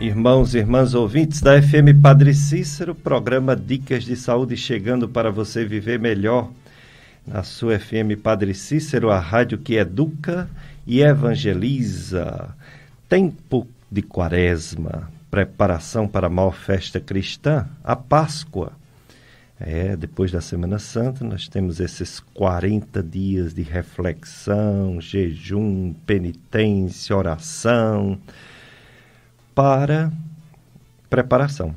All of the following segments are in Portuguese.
Irmãos e irmãs ouvintes da FM Padre Cícero, programa Dicas de Saúde chegando para você viver melhor. Na sua FM Padre Cícero, a rádio que educa e evangeliza. Tempo de Quaresma, preparação para a maior festa cristã, a Páscoa. É, depois da Semana Santa, nós temos esses 40 dias de reflexão, jejum, penitência, oração, para preparação.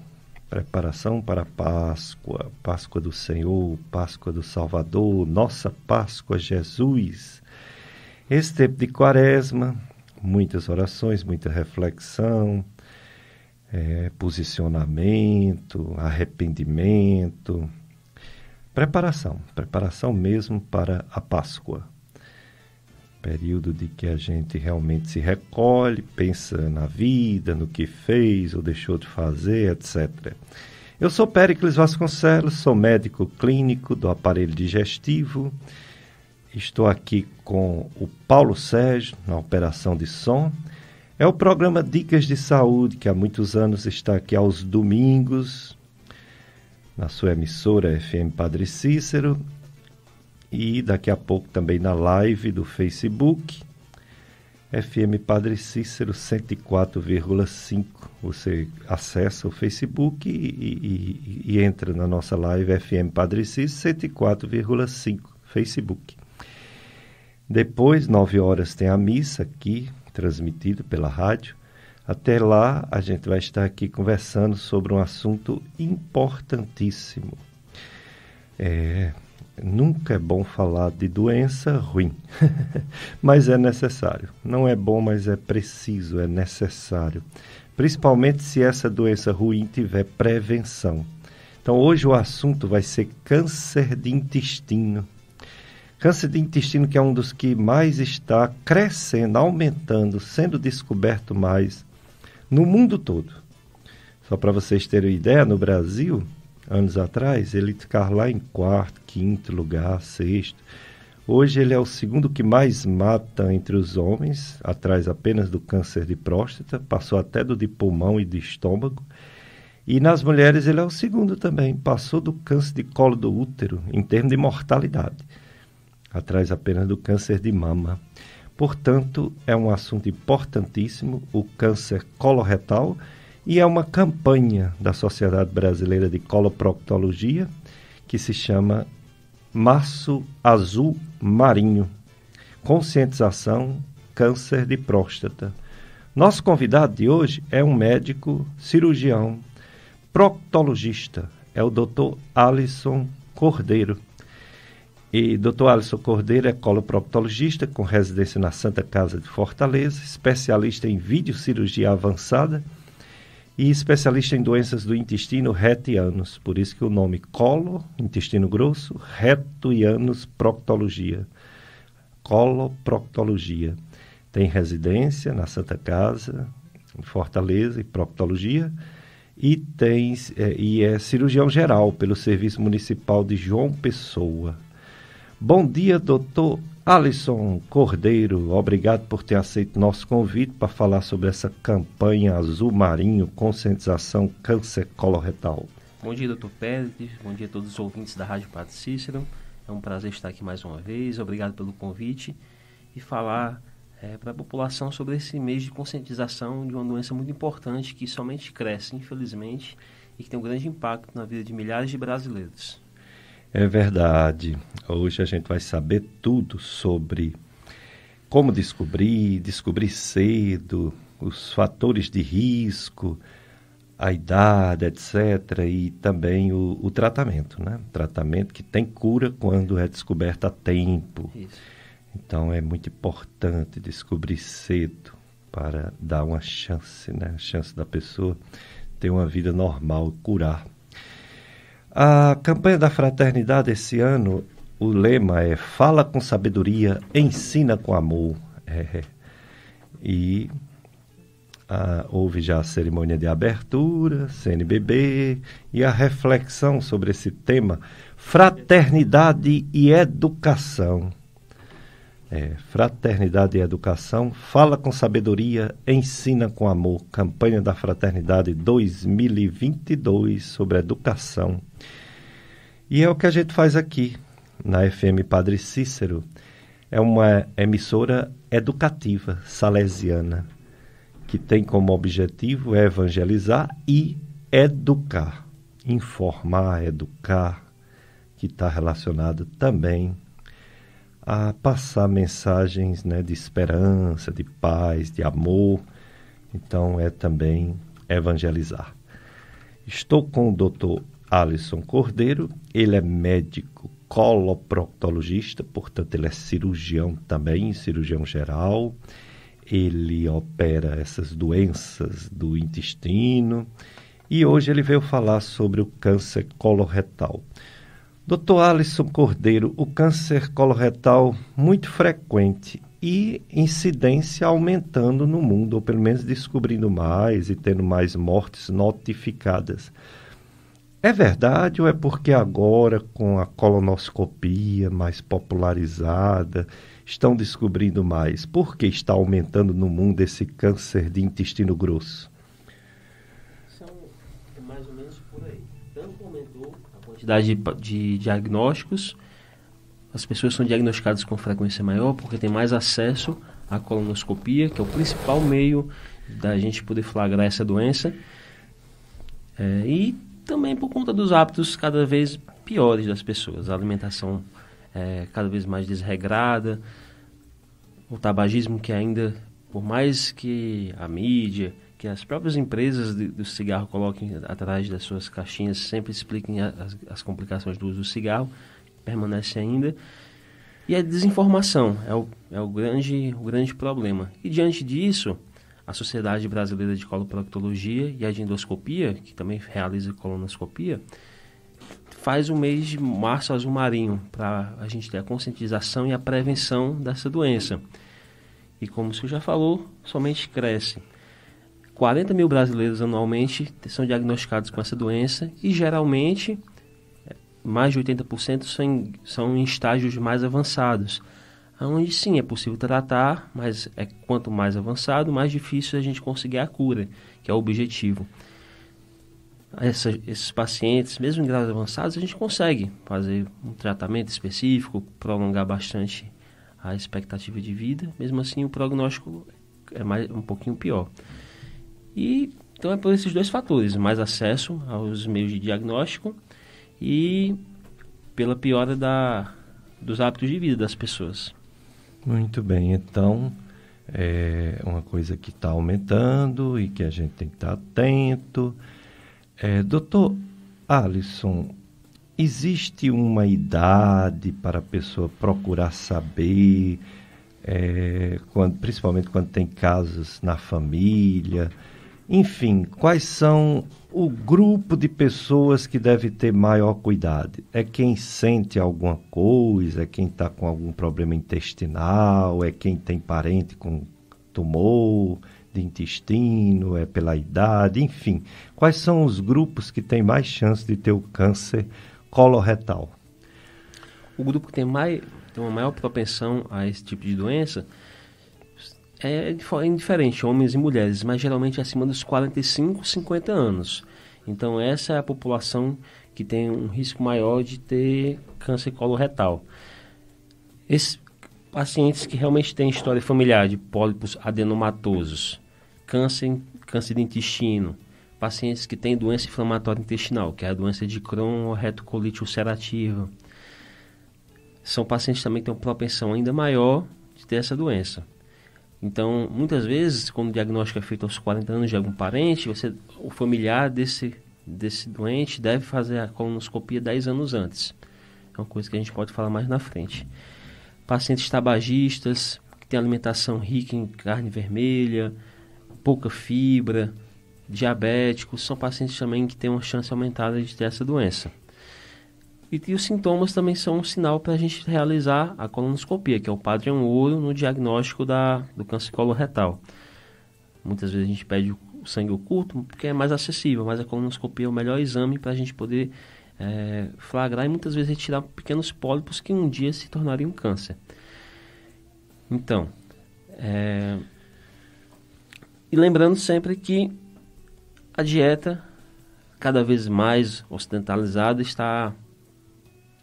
Preparação para a Páscoa, Páscoa do Senhor, Páscoa do Salvador, nossa Páscoa, Jesus. Esse tempo de quaresma, muitas orações, muita reflexão, é, posicionamento, arrependimento, preparação, preparação mesmo para a Páscoa. Período de que a gente realmente se recolhe, pensa na vida, no que fez ou deixou de fazer, etc. Eu sou Péricles Vasconcelos, sou médico clínico do aparelho digestivo. Estou aqui com o Paulo Sérgio na operação de som é o programa Dicas de Saúde, que há muitos anos está aqui aos domingos, na sua emissora FM Padre Cícero, e daqui a pouco também na live do Facebook, FM Padre Cícero 104,5. Você acessa o Facebook e, e, e, entra na nossa live FM Padre Cícero 104,5 Facebook. Depois, 9 horas, tem a missa aqui transmitido pela rádio. Até lá, a gente vai estar aqui conversando sobre um assunto importantíssimo. É, nunca é bom falar de doença ruim, mas é necessário. Não é bom, mas é preciso, é necessário. Principalmente se essa doença ruim tiver prevenção. Então, hoje o assunto vai ser câncer de intestino. Câncer de intestino, que é um dos que mais está crescendo, aumentando, sendo descoberto mais no mundo todo. Só para vocês terem ideia, no Brasil, anos atrás, ele ficava lá em quarto, quinto lugar, sexto. Hoje ele é o segundo que mais mata entre os homens, atrás apenas do câncer de próstata, passou até do de pulmão e de estômago. E nas mulheres ele é o segundo também, passou do câncer de colo do útero em termos de mortalidade atrás apenas do câncer de mama. Portanto, é um assunto importantíssimo o câncer coloretal e é uma campanha da Sociedade Brasileira de Coloproctologia que se chama Março Azul Marinho Conscientização Câncer de Próstata. Nosso convidado de hoje é um médico, cirurgião, proctologista, é o Dr. Alisson Cordeiro. E Dr. Alisson Cordeiro é coloproctologista com residência na Santa Casa de Fortaleza, especialista em videocirurgia avançada e especialista em doenças do intestino reto e ânus. Por isso que o nome colo, intestino grosso, reto e proctologia. Coloproctologia. Tem residência na Santa Casa, em Fortaleza, e proctologia e tem é, e é cirurgião geral pelo Serviço Municipal de João Pessoa. Bom dia, doutor Alisson Cordeiro. Obrigado por ter aceito nosso convite para falar sobre essa campanha Azul Marinho Conscientização Câncer Coloretal. Bom dia, doutor Pérez. Bom dia a todos os ouvintes da Rádio Padre Cícero. É um prazer estar aqui mais uma vez. Obrigado pelo convite e falar é, para a população sobre esse mês de conscientização de uma doença muito importante que somente cresce, infelizmente, e que tem um grande impacto na vida de milhares de brasileiros. É verdade. Hoje a gente vai saber tudo sobre como descobrir, descobrir cedo, os fatores de risco, a idade, etc. E também o, o tratamento, né? Tratamento que tem cura quando é descoberto a tempo. Isso. Então é muito importante descobrir cedo para dar uma chance, né? A chance da pessoa ter uma vida normal, curar a campanha da fraternidade esse ano, o lema é Fala com sabedoria, ensina com amor. É. é. E ah, houve já a cerimônia de abertura, CNBB, e a reflexão sobre esse tema, fraternidade e educação é, Fraternidade e Educação, Fala com Sabedoria, Ensina com Amor, Campanha da Fraternidade 2022 sobre educação. E é o que a gente faz aqui na FM Padre Cícero. É uma emissora educativa salesiana que tem como objetivo evangelizar e educar, informar, educar, que está relacionado também a passar mensagens né, de esperança, de paz, de amor. Então é também evangelizar. Estou com o Dr. Alisson Cordeiro, ele é médico coloproctologista, portanto ele é cirurgião também, cirurgião geral. Ele opera essas doenças do intestino e hoje ele veio falar sobre o câncer coloretal. Dr. Alisson Cordeiro, o câncer coloretal muito frequente e incidência aumentando no mundo, ou pelo menos descobrindo mais e tendo mais mortes notificadas. É verdade ou é porque agora, com a colonoscopia mais popularizada, estão descobrindo mais? Por que está aumentando no mundo esse câncer de intestino grosso? quantidade de, de diagnósticos, as pessoas são diagnosticadas com frequência maior porque tem mais acesso à colonoscopia, que é o principal meio da gente poder flagrar essa doença. É, e também por conta dos hábitos cada vez piores das pessoas, a alimentação é, cada vez mais desregrada, o tabagismo que ainda, por mais que a mídia que as próprias empresas do cigarro coloquem atrás das suas caixinhas, sempre expliquem as, as complicações do uso do cigarro, permanece ainda. E a desinformação é o, é o, grande, o grande problema. E diante disso, a Sociedade Brasileira de Coloproctologia e a de Endoscopia, que também realiza colonoscopia, faz o mês de março azul marinho para a gente ter a conscientização e a prevenção dessa doença. E como senhor já falou, somente cresce. 40 mil brasileiros anualmente são diagnosticados com essa doença e geralmente mais de 80% são em, são em estágios mais avançados, onde sim é possível tratar, mas é quanto mais avançado, mais difícil a gente conseguir a cura, que é o objetivo. Essa, esses pacientes, mesmo em graus avançados, a gente consegue fazer um tratamento específico, prolongar bastante a expectativa de vida, mesmo assim o prognóstico é mais, um pouquinho pior. E então é por esses dois fatores, mais acesso aos meios de diagnóstico e pela piora da, dos hábitos de vida das pessoas. Muito bem, então é uma coisa que está aumentando e que a gente tem que estar tá atento. É, doutor Alisson, existe uma idade para a pessoa procurar saber, é, quando, principalmente quando tem casos na família? Enfim, quais são o grupo de pessoas que deve ter maior cuidado? É quem sente alguma coisa, é quem está com algum problema intestinal, é quem tem parente com tumor de intestino, é pela idade, enfim. Quais são os grupos que têm mais chance de ter o câncer coloretal? O grupo que tem, mais, tem uma maior propensão a esse tipo de doença é, é, é, indiferente, homens e mulheres, mas geralmente acima dos 45, 50 anos. Então essa é a população que tem um risco maior de ter câncer coloretal. Esses pacientes que realmente têm história familiar de pólipos adenomatosos, câncer, câncer de intestino, pacientes que têm doença inflamatória intestinal, que é a doença de Crohn ou retocolite ulcerativa, são pacientes também que têm uma propensão ainda maior de ter essa doença. Então, muitas vezes, quando o diagnóstico é feito aos 40 anos de algum parente, você, o familiar desse, desse doente deve fazer a colonoscopia 10 anos antes. É uma coisa que a gente pode falar mais na frente. Pacientes tabagistas, que têm alimentação rica em carne vermelha, pouca fibra, diabéticos, são pacientes também que têm uma chance aumentada de ter essa doença. E, e os sintomas também são um sinal para a gente realizar a colonoscopia, que é o padrão é ouro no diagnóstico da, do câncer coloretal. Muitas vezes a gente pede o sangue oculto porque é mais acessível, mas a colonoscopia é o melhor exame para a gente poder é, flagrar e muitas vezes retirar pequenos pólipos que um dia se tornariam câncer. Então, é... e lembrando sempre que a dieta, cada vez mais ocidentalizada, está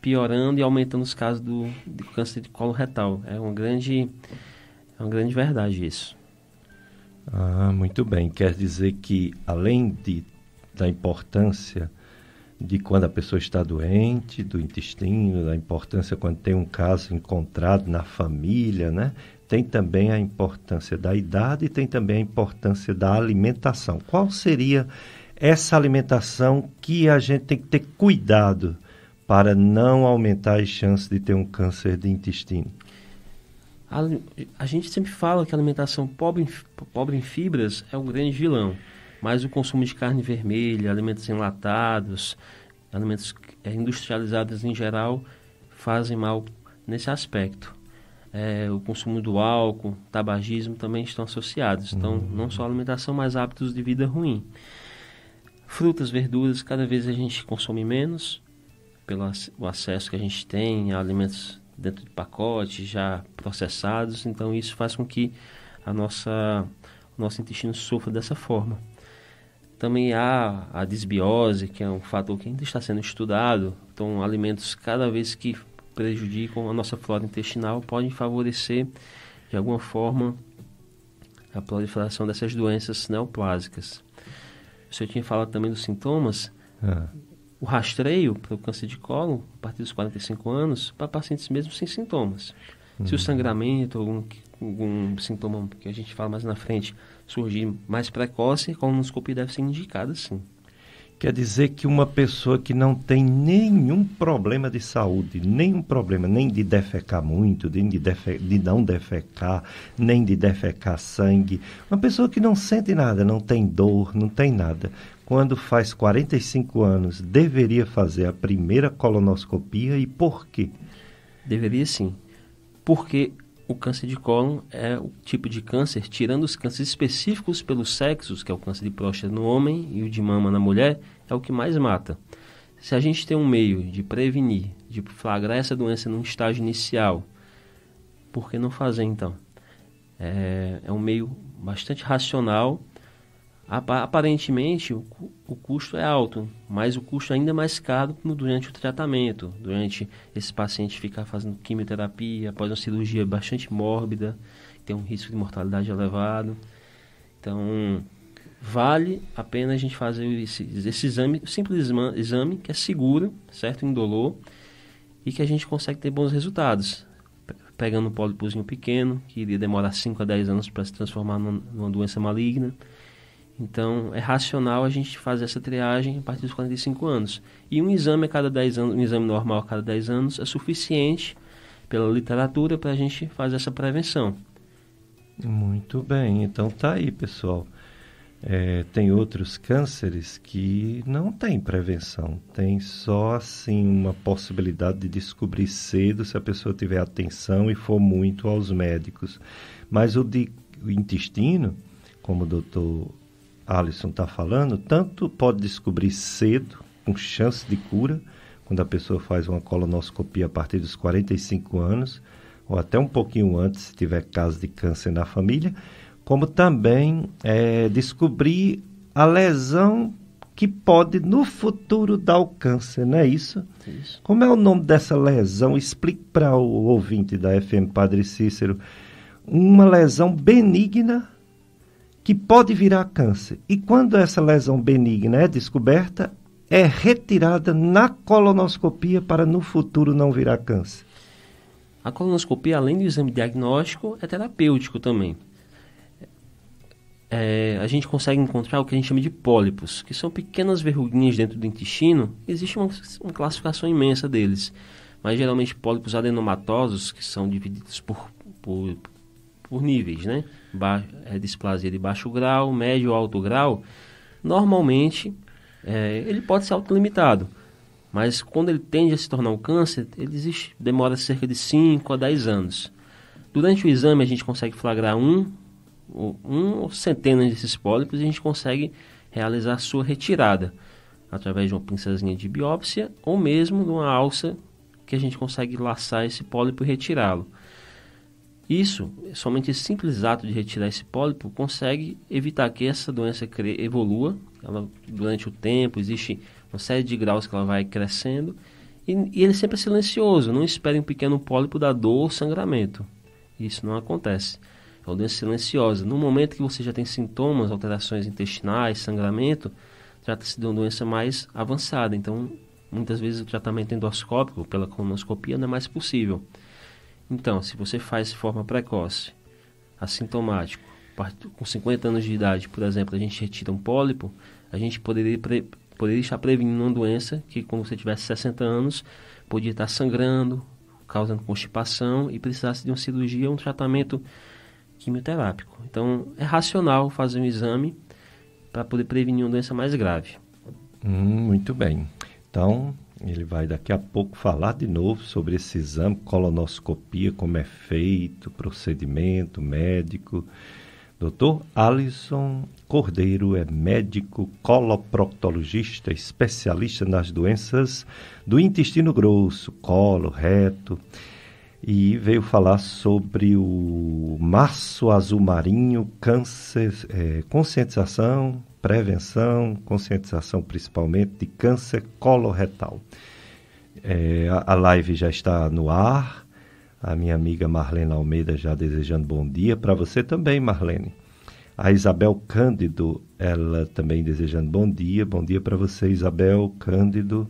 piorando e aumentando os casos do, de câncer de colo retal. É uma grande, é uma grande verdade isso. Ah, muito bem. Quer dizer que, além de, da importância de quando a pessoa está doente, do intestino, da importância quando tem um caso encontrado na família, né? Tem também a importância da idade e tem também a importância da alimentação. Qual seria essa alimentação que a gente tem que ter cuidado para não aumentar as chances de ter um câncer de intestino? A, a gente sempre fala que a alimentação pobre em, pobre em fibras é um grande vilão, mas o consumo de carne vermelha, alimentos enlatados, alimentos eh, industrializados em geral fazem mal nesse aspecto. É, o consumo do álcool, tabagismo também estão associados. Então, uhum. não só alimentação, mas hábitos de vida ruim. Frutas, verduras, cada vez a gente consome menos pelo o acesso que a gente tem a alimentos dentro de pacotes já processados. Então, isso faz com que a nossa, o nosso intestino sofra dessa forma. Também há a desbiose, que é um fator que ainda está sendo estudado. Então, alimentos cada vez que prejudicam a nossa flora intestinal podem favorecer, de alguma forma, a proliferação dessas doenças neoplásicas. O senhor tinha falado também dos sintomas. Ah o rastreio para o câncer de colo a partir dos 45 anos para pacientes mesmo sem sintomas. Uhum. Se o uhum. sangramento, algum, algum sintoma que a gente fala mais na frente, surgir mais precoce, a colonoscopia deve ser indicada sim. Quer dizer que uma pessoa que não tem nenhum problema de saúde, nenhum problema, nem de defecar muito, nem de, defe de não defecar, nem de defecar sangue, uma pessoa que não sente nada, não tem dor, não tem nada, quando faz 45 anos, deveria fazer a primeira colonoscopia e por quê? Deveria sim, porque o câncer de cólon é o tipo de câncer, tirando os cânceres específicos pelos sexos, que é o câncer de próstata no homem e o de mama na mulher, é o que mais mata. Se a gente tem um meio de prevenir, de flagrar essa doença num estágio inicial, por que não fazer então? É, é um meio bastante racional Aparentemente, o, o custo é alto, mas o custo é ainda mais caro durante o tratamento, durante esse paciente ficar fazendo quimioterapia após uma cirurgia bastante mórbida, tem um risco de mortalidade elevado. Então, vale a pena a gente fazer esse, esse exame, simples exame, que é seguro, certo? Indolor, e que a gente consegue ter bons resultados. Pegando um pólipozinho pequeno, que iria demorar 5 a 10 anos para se transformar numa, numa doença maligna então, é racional a gente fazer essa triagem a partir dos 45 anos. E um exame a cada 10 anos, um exame normal a cada 10 anos é suficiente pela literatura para a gente fazer essa prevenção. Muito bem, então tá aí, pessoal. É, tem outros cânceres que não tem prevenção, tem só assim uma possibilidade de descobrir cedo se a pessoa tiver atenção e for muito aos médicos. Mas o de o intestino, como o doutor Alisson está falando, tanto pode descobrir cedo, com chance de cura, quando a pessoa faz uma colonoscopia a partir dos 45 anos, ou até um pouquinho antes, se tiver caso de câncer na família, como também é, descobrir a lesão que pode no futuro dar o câncer, não é isso? isso. Como é o nome dessa lesão? Explique para o ouvinte da FM Padre Cícero. Uma lesão benigna que pode virar câncer. E quando essa lesão benigna é descoberta, é retirada na colonoscopia para no futuro não virar câncer. A colonoscopia, além do exame diagnóstico, é terapêutico também. É, a gente consegue encontrar o que a gente chama de pólipos, que são pequenas verruguinhas dentro do intestino. Existe uma, uma classificação imensa deles, mas geralmente pólipos adenomatosos, que são divididos por, por, por níveis, né? é displasia de baixo grau, médio ou alto grau, normalmente é, ele pode ser autolimitado. Mas quando ele tende a se tornar um câncer, ele existe, demora cerca de 5 a 10 anos. Durante o exame, a gente consegue flagrar um, ou, um ou centenas desses pólipos e a gente consegue realizar a sua retirada através de uma pinçazinha de biópsia ou mesmo de uma alça que a gente consegue laçar esse pólipo e retirá-lo. Isso, somente esse simples ato de retirar esse pólipo consegue evitar que essa doença evolua. Ela, durante o tempo, existe uma série de graus que ela vai crescendo. E, e ele é sempre é silencioso, não espere um pequeno pólipo da dor ou sangramento. Isso não acontece. É uma doença silenciosa. No momento que você já tem sintomas, alterações intestinais, sangramento, trata-se de uma doença mais avançada. Então, muitas vezes o tratamento endoscópico pela colonoscopia não é mais possível. Então, se você faz de forma precoce, assintomático, com 50 anos de idade, por exemplo, a gente retira um pólipo, a gente poderia, pre, poderia estar prevenindo uma doença que, quando você tivesse 60 anos, podia estar sangrando, causando constipação e precisasse de uma cirurgia, um tratamento quimioterápico. Então, é racional fazer um exame para poder prevenir uma doença mais grave. Hum, muito bem. Então, ele vai daqui a pouco falar de novo sobre esse exame, colonoscopia, como é feito, procedimento médico. Doutor Alisson Cordeiro é médico coloproctologista, especialista nas doenças do intestino grosso, colo, reto, e veio falar sobre o março azul marinho, câncer, é, conscientização, prevenção, conscientização principalmente de câncer coloretal. É, a, a live já está no ar. A minha amiga Marlene Almeida já desejando bom dia para você também, Marlene. A Isabel Cândido, ela também desejando bom dia. Bom dia para você, Isabel Cândido.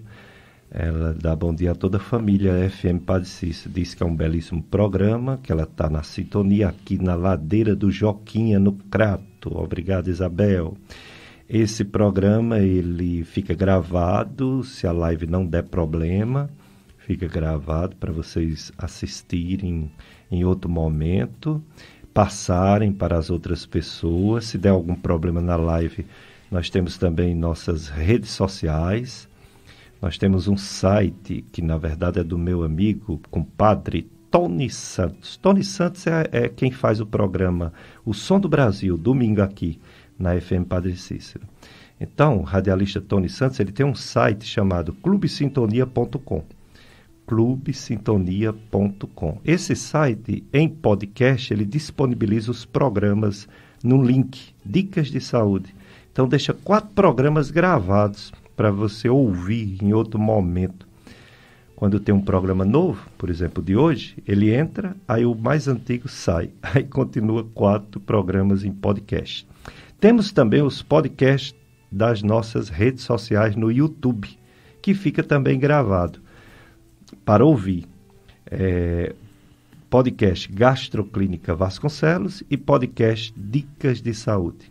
Ela dá bom dia a toda a família FM Padre Diz que é um belíssimo programa, que ela está na sintonia aqui na Ladeira do Joquinha, no Crato. Obrigado, Isabel. Esse programa ele fica gravado, se a live não der problema, fica gravado para vocês assistirem em outro momento, passarem para as outras pessoas. Se der algum problema na live, nós temos também nossas redes sociais. Nós temos um site que na verdade é do meu amigo, compadre Tony Santos. Tony Santos é, é quem faz o programa O Som do Brasil, domingo aqui na FM Padre Cícero. Então, o radialista Tony Santos ele tem um site chamado clubesintonia.com. clubesintonia.com. Esse site, em podcast, ele disponibiliza os programas no link Dicas de Saúde. Então, deixa quatro programas gravados para você ouvir em outro momento. Quando tem um programa novo, por exemplo, de hoje, ele entra, aí o mais antigo sai. Aí continua quatro programas em podcast. Temos também os podcasts das nossas redes sociais no YouTube, que fica também gravado para ouvir. É, podcast Gastroclínica Vasconcelos e podcast Dicas de Saúde.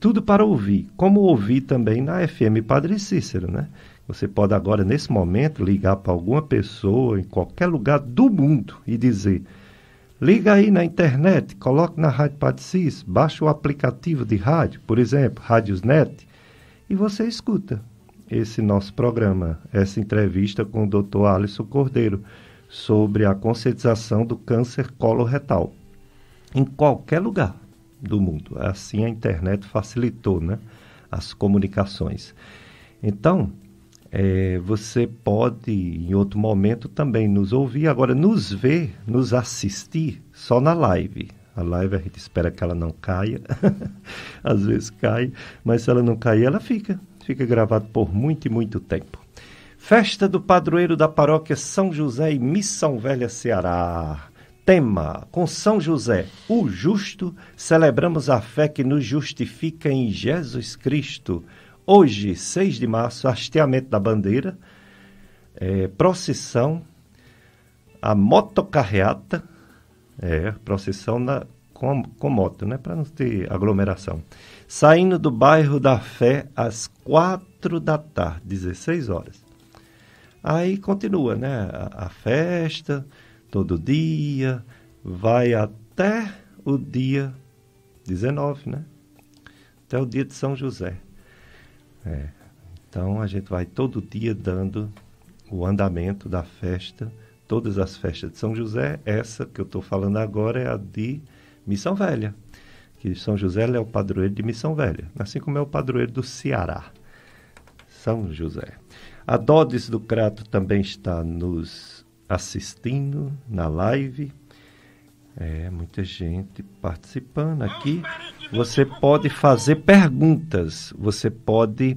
Tudo para ouvir, como ouvir também na FM Padre Cícero, né? Você pode agora, nesse momento, ligar para alguma pessoa em qualquer lugar do mundo e dizer: Liga aí na internet, coloque na Rádio Patis, baixa o aplicativo de rádio, por exemplo, Rádiosnet, e você escuta esse nosso programa, essa entrevista com o Dr. Alisson Cordeiro sobre a conscientização do câncer coloretal em qualquer lugar do mundo. Assim a internet facilitou, né, as comunicações. Então, é, você pode, em outro momento, também nos ouvir. Agora, nos ver, nos assistir só na live. A live a gente espera que ela não caia, às vezes cai, mas se ela não cair, ela fica. Fica gravado por muito e muito tempo. Festa do padroeiro da paróquia São José e Missão Velha Ceará. Tema: Com São José, o justo, celebramos a fé que nos justifica em Jesus Cristo Hoje, 6 de março, hasteamento da bandeira, é, procissão, a motocarreata, é, procissão na, com, com moto, né, para não ter aglomeração. Saindo do bairro da Fé às 4 da tarde, 16 horas. Aí continua, né, a, a festa, todo dia, vai até o dia 19, né, até o dia de São José. É. Então a gente vai todo dia dando o andamento da festa, todas as festas de São José. Essa que eu estou falando agora é a de Missão Velha, que São José é o padroeiro de Missão Velha, assim como é o padroeiro do Ceará, São José. A Dodes do Crato também está nos assistindo na live. É, muita gente participando aqui. Você pode fazer perguntas. Você pode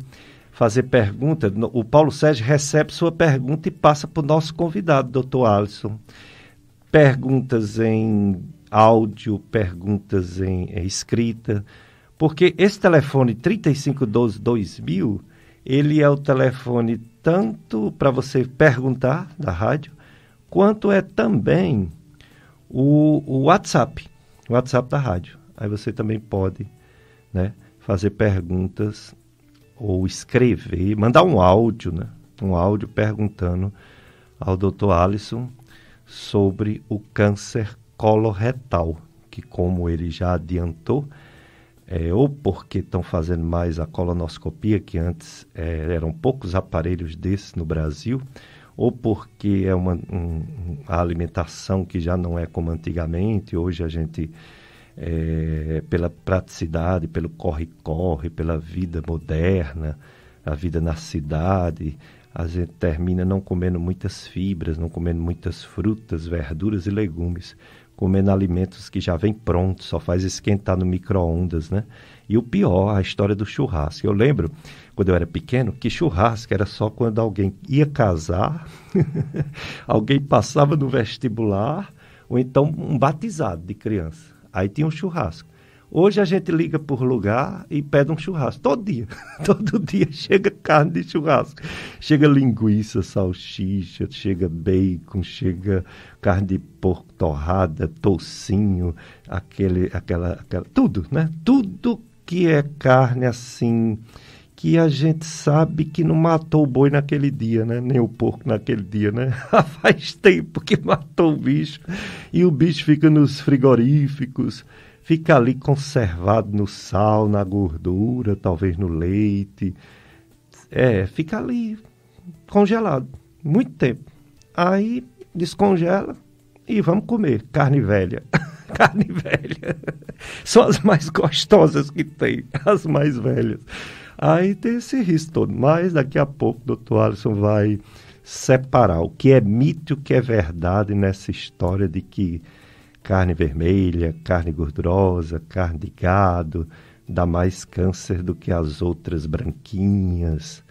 fazer perguntas. O Paulo Sérgio recebe sua pergunta e passa para o nosso convidado, doutor Alisson. Perguntas em áudio, perguntas em é, escrita. Porque esse telefone 3512-2000, ele é o telefone tanto para você perguntar da rádio, quanto é também o, o WhatsApp, o WhatsApp da rádio. Aí você também pode né, fazer perguntas ou escrever, mandar um áudio, né? Um áudio perguntando ao Dr. Alisson sobre o câncer coloretal, que como ele já adiantou, é, ou porque estão fazendo mais a colonoscopia, que antes é, eram poucos aparelhos desses no Brasil, ou porque é uma um, a alimentação que já não é como antigamente, hoje a gente, é, pela praticidade, pelo corre-corre, pela vida moderna, a vida na cidade, a gente termina não comendo muitas fibras, não comendo muitas frutas, verduras e legumes comendo alimentos que já vem pronto, só faz esquentar no micro-ondas, né? E o pior, a história do churrasco. Eu lembro, quando eu era pequeno, que churrasco era só quando alguém ia casar, alguém passava no vestibular, ou então um batizado de criança. Aí tinha um churrasco. Hoje a gente liga por lugar e pede um churrasco. Todo dia. Todo dia chega carne de churrasco. Chega linguiça, salsicha, chega bacon, chega carne de porco torrada, toucinho, aquele, aquela, aquela. Tudo, né? Tudo que é carne assim, que a gente sabe que não matou o boi naquele dia, né? Nem o porco naquele dia, né? Ah, faz tempo que matou o bicho. E o bicho fica nos frigoríficos fica ali conservado no sal, na gordura, talvez no leite. É, fica ali congelado muito tempo. Aí descongela e vamos comer carne velha. carne velha. São as mais gostosas que tem, as mais velhas. Aí tem esse risco todo. Mas daqui a pouco o doutor Alisson vai separar o que é mito e o que é verdade nessa história de que carne vermelha, carne gordurosa, carne de gado, dá mais câncer do que as outras branquinhas.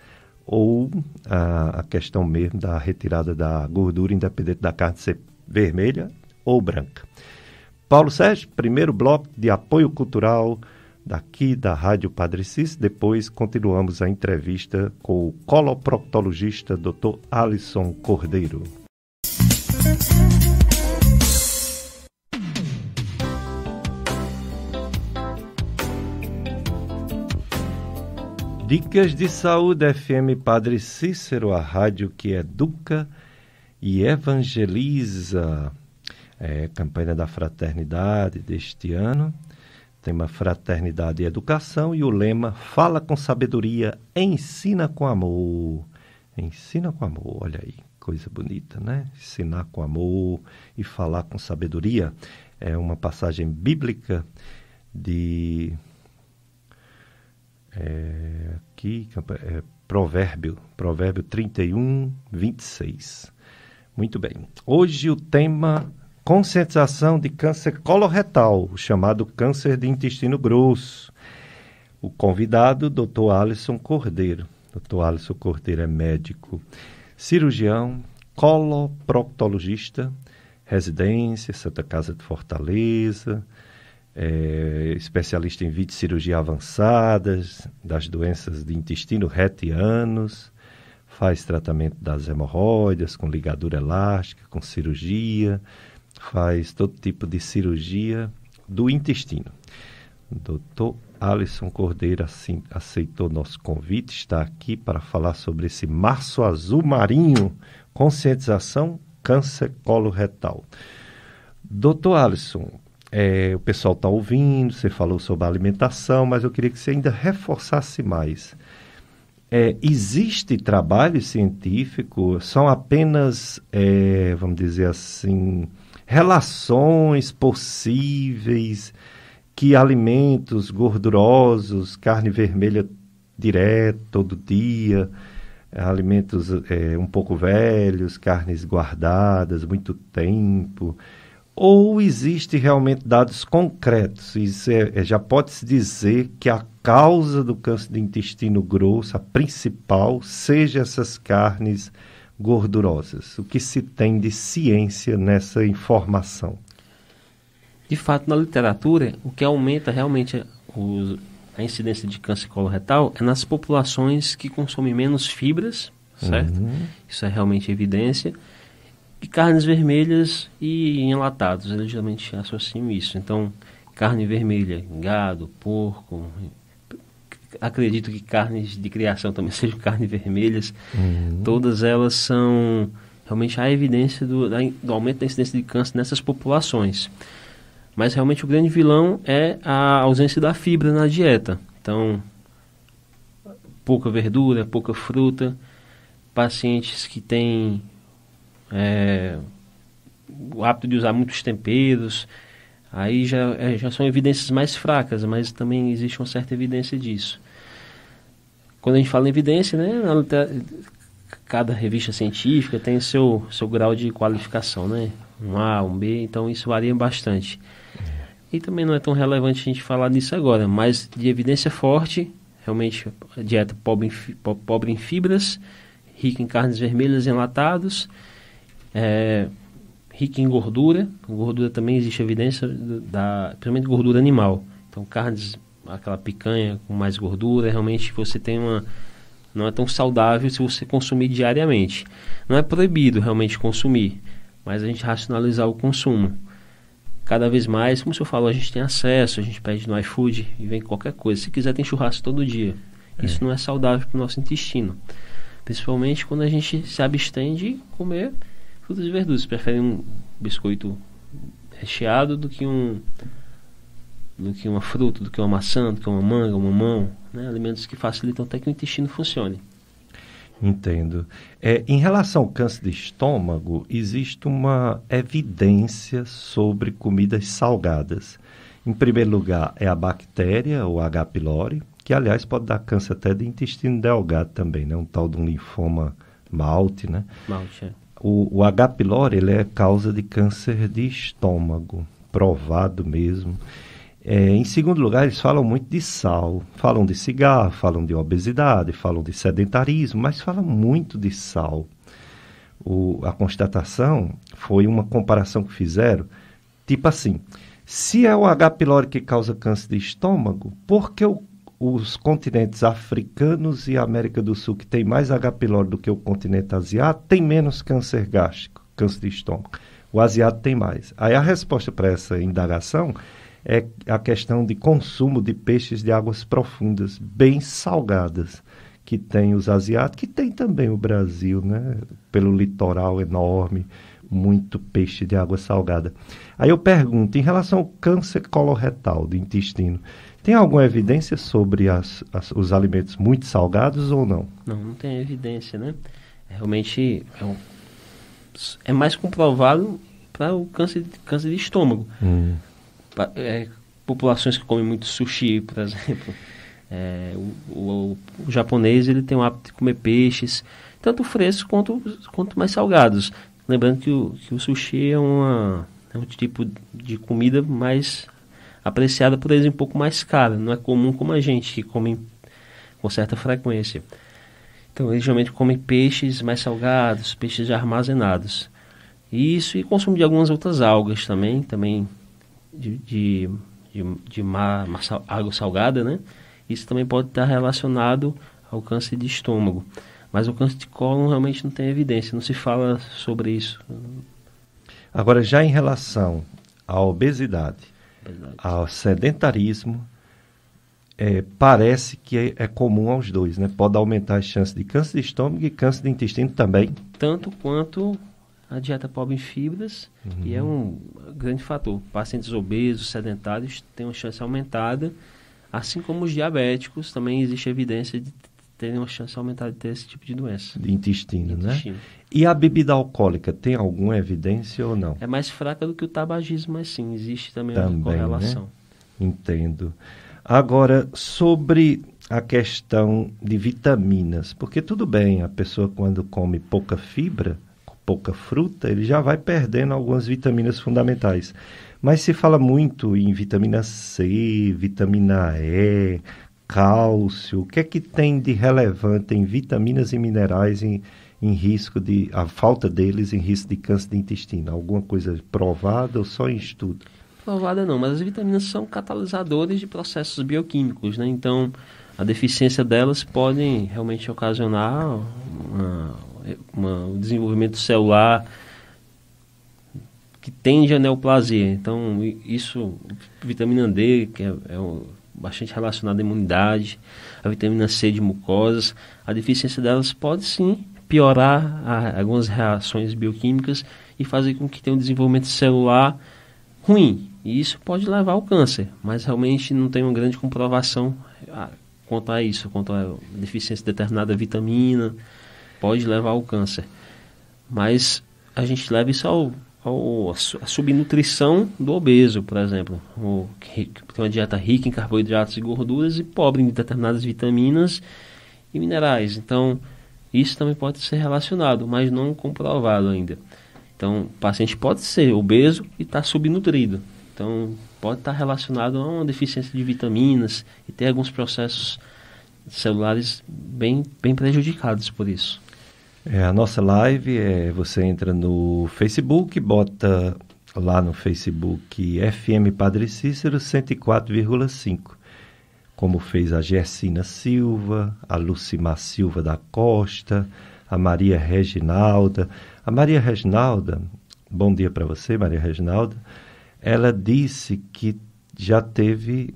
Ou a, a questão mesmo da retirada da gordura, independente da carne ser vermelha ou branca. Paulo Sérgio, primeiro bloco de apoio cultural daqui da Rádio Padre Cícero. Depois continuamos a entrevista com o coloproctologista Dr. Alisson Cordeiro. Dicas de Saúde FM Padre Cícero, a rádio que educa e evangeliza. É, campanha da Fraternidade deste ano. Tema Fraternidade e Educação e o lema Fala com sabedoria, ensina com amor. Ensina com amor, olha aí, coisa bonita, né? Ensinar com amor e falar com sabedoria. É uma passagem bíblica de é, aqui, é, provérbio, provérbio 31, 26. Muito bem. Hoje o tema conscientização de câncer coloretal, chamado câncer de intestino grosso. O convidado, Dr. Alisson Cordeiro. Dr. Alisson Cordeiro é médico, cirurgião, coloproctologista, residência, Santa Casa de Fortaleza, é, especialista em cirurgia avançadas, das doenças de intestino retianos, faz tratamento das hemorroidas com ligadura elástica, com cirurgia, faz todo tipo de cirurgia do intestino. Doutor Alisson Cordeiro assim, aceitou nosso convite, está aqui para falar sobre esse março azul marinho, conscientização câncer coloretal. Doutor Alisson, é, o pessoal está ouvindo, você falou sobre alimentação, mas eu queria que você ainda reforçasse mais. É, existe trabalho científico, são apenas, é, vamos dizer assim, relações possíveis que alimentos gordurosos, carne vermelha direto, todo dia, alimentos é, um pouco velhos, carnes guardadas muito tempo, ou existe realmente dados concretos? Isso é, é, já pode-se dizer que a causa do câncer de intestino grosso, a principal, seja essas carnes gordurosas. O que se tem de ciência nessa informação? De fato, na literatura, o que aumenta realmente a incidência de câncer coloretal é nas populações que consomem menos fibras, certo? Uhum. Isso é realmente evidência carnes vermelhas e enlatados. eles geralmente associam isso. Então, carne vermelha, gado, porco. Acredito que carnes de criação também sejam carnes vermelhas. Uhum. Todas elas são. Realmente há evidência do, do aumento da incidência de câncer nessas populações. Mas realmente o grande vilão é a ausência da fibra na dieta. Então, pouca verdura, pouca fruta, pacientes que têm é, o hábito de usar muitos temperos, aí já, é, já são evidências mais fracas, mas também existe uma certa evidência disso. Quando a gente fala em evidência, né, cada revista científica tem seu, seu grau de qualificação, né? Um A, um B, então isso varia bastante. E também não é tão relevante a gente falar nisso agora, mas de evidência forte, realmente dieta pobre em, pobre em fibras, rica em carnes vermelhas enlatados, é, rica em gordura. Gordura também existe evidência, da, principalmente gordura animal. Então, carnes, aquela picanha com mais gordura, realmente você tem uma. Não é tão saudável se você consumir diariamente. Não é proibido realmente consumir, mas a gente racionalizar o consumo cada vez mais, como o senhor falou, a gente tem acesso, a gente pede no iFood e vem qualquer coisa. Se quiser, tem churrasco todo dia. É. Isso não é saudável para o nosso intestino. Principalmente quando a gente se abstém de comer frutas e verduras. Preferem um biscoito recheado do que um do que uma fruta, do que uma maçã, do que uma manga, um mamão, né? alimentos que facilitam até que o intestino funcione. Entendo. É, em relação ao câncer de estômago, existe uma evidência sobre comidas salgadas. Em primeiro lugar, é a bactéria, o H. pylori, que, aliás, pode dar câncer até de intestino delgado também, né? um tal de um linfoma malte. Né? Malte, é. O, o H. pylori ele é causa de câncer de estômago, provado mesmo. É, em segundo lugar, eles falam muito de sal. Falam de cigarro, falam de obesidade, falam de sedentarismo, mas falam muito de sal. O, a constatação foi uma comparação que fizeram, tipo assim: se é o H. pylori que causa câncer de estômago, por que o os continentes africanos e América do Sul, que tem mais H. pylori do que o continente asiático, tem menos câncer gástrico, câncer de estômago. O asiático tem mais. Aí a resposta para essa indagação é a questão de consumo de peixes de águas profundas, bem salgadas, que tem os asiáticos, que tem também o Brasil, né? pelo litoral enorme, muito peixe de água salgada. Aí eu pergunto, em relação ao câncer coloretal do intestino, tem alguma evidência sobre as, as, os alimentos muito salgados ou não? Não, não tem evidência, né? É, realmente é, um, é mais comprovado para o câncer, câncer de estômago. Hum. Pra, é, populações que comem muito sushi, por exemplo. É, o, o, o, japonês ele tem o hábito de comer peixes, tanto frescos quanto, quanto mais salgados. Lembrando que o, que o sushi é, uma, é um tipo de comida mais apreciada por eles um pouco mais cara, não é comum como a gente que come com certa frequência. Então eles geralmente comem peixes mais salgados, peixes armazenados. E isso e consumo de algumas outras algas também, também de, de, de, de mar, mar, água salgada, né? Isso também pode estar relacionado ao câncer de estômago. Mas o câncer de cólon realmente não tem evidência, não se fala sobre isso. Agora, já em relação à obesidade, ao sedentarismo, é, parece que é, é, comum aos dois, né? Pode aumentar as chances de câncer de estômago e câncer de intestino também. Tanto quanto a dieta pobre em fibras, uhum. e é um grande fator. Pacientes obesos, sedentários têm uma chance aumentada, assim como os diabéticos, também existe evidência de terem uma chance aumentada de ter esse tipo de doença. De intestino, de né? intestino. né? E a bebida alcoólica tem alguma evidência ou não? É mais fraca do que o tabagismo, mas sim, existe também, também uma né? correlação. Né? Entendo. Agora, sobre a questão de vitaminas, porque tudo bem, a pessoa quando come pouca fibra, pouca fruta, ele já vai perdendo algumas vitaminas fundamentais. Mas se fala muito em vitamina C, vitamina E, cálcio, o que é que tem de relevante em vitaminas e minerais em, em risco de. a falta deles em risco de câncer de intestino? Alguma coisa provada ou só em estudo? Provada não, mas as vitaminas são catalisadores de processos bioquímicos, né? Então, a deficiência delas pode realmente ocasionar uma, uma, um desenvolvimento celular que tende a neoplasia. Então, isso, vitamina D, que é, é o bastante relacionada à imunidade, a vitamina C de mucosas. A deficiência delas pode sim piorar a, ah, algumas reações bioquímicas e fazer com que tenha um desenvolvimento celular ruim. E isso pode levar ao câncer, mas realmente não tem uma grande comprovação ah, quanto a isso, quanto a deficiência de determinada vitamina, pode levar ao câncer. Mas a gente leva isso ao a subnutrição do obeso, por exemplo, o que tem uma dieta rica em carboidratos e gorduras e pobre em determinadas vitaminas e minerais. Então, isso também pode ser relacionado, mas não comprovado ainda. Então, o paciente pode ser obeso e estar tá subnutrido. Então, pode estar tá relacionado a uma deficiência de vitaminas e ter alguns processos celulares bem, bem prejudicados por isso. É, a nossa live é você entra no Facebook, bota lá no Facebook FM Padre Cícero 104,5. Como fez a Gersina Silva, a Lucimar Silva da Costa, a Maria Reginalda. A Maria Reginalda, bom dia para você, Maria Reginalda. Ela disse que já teve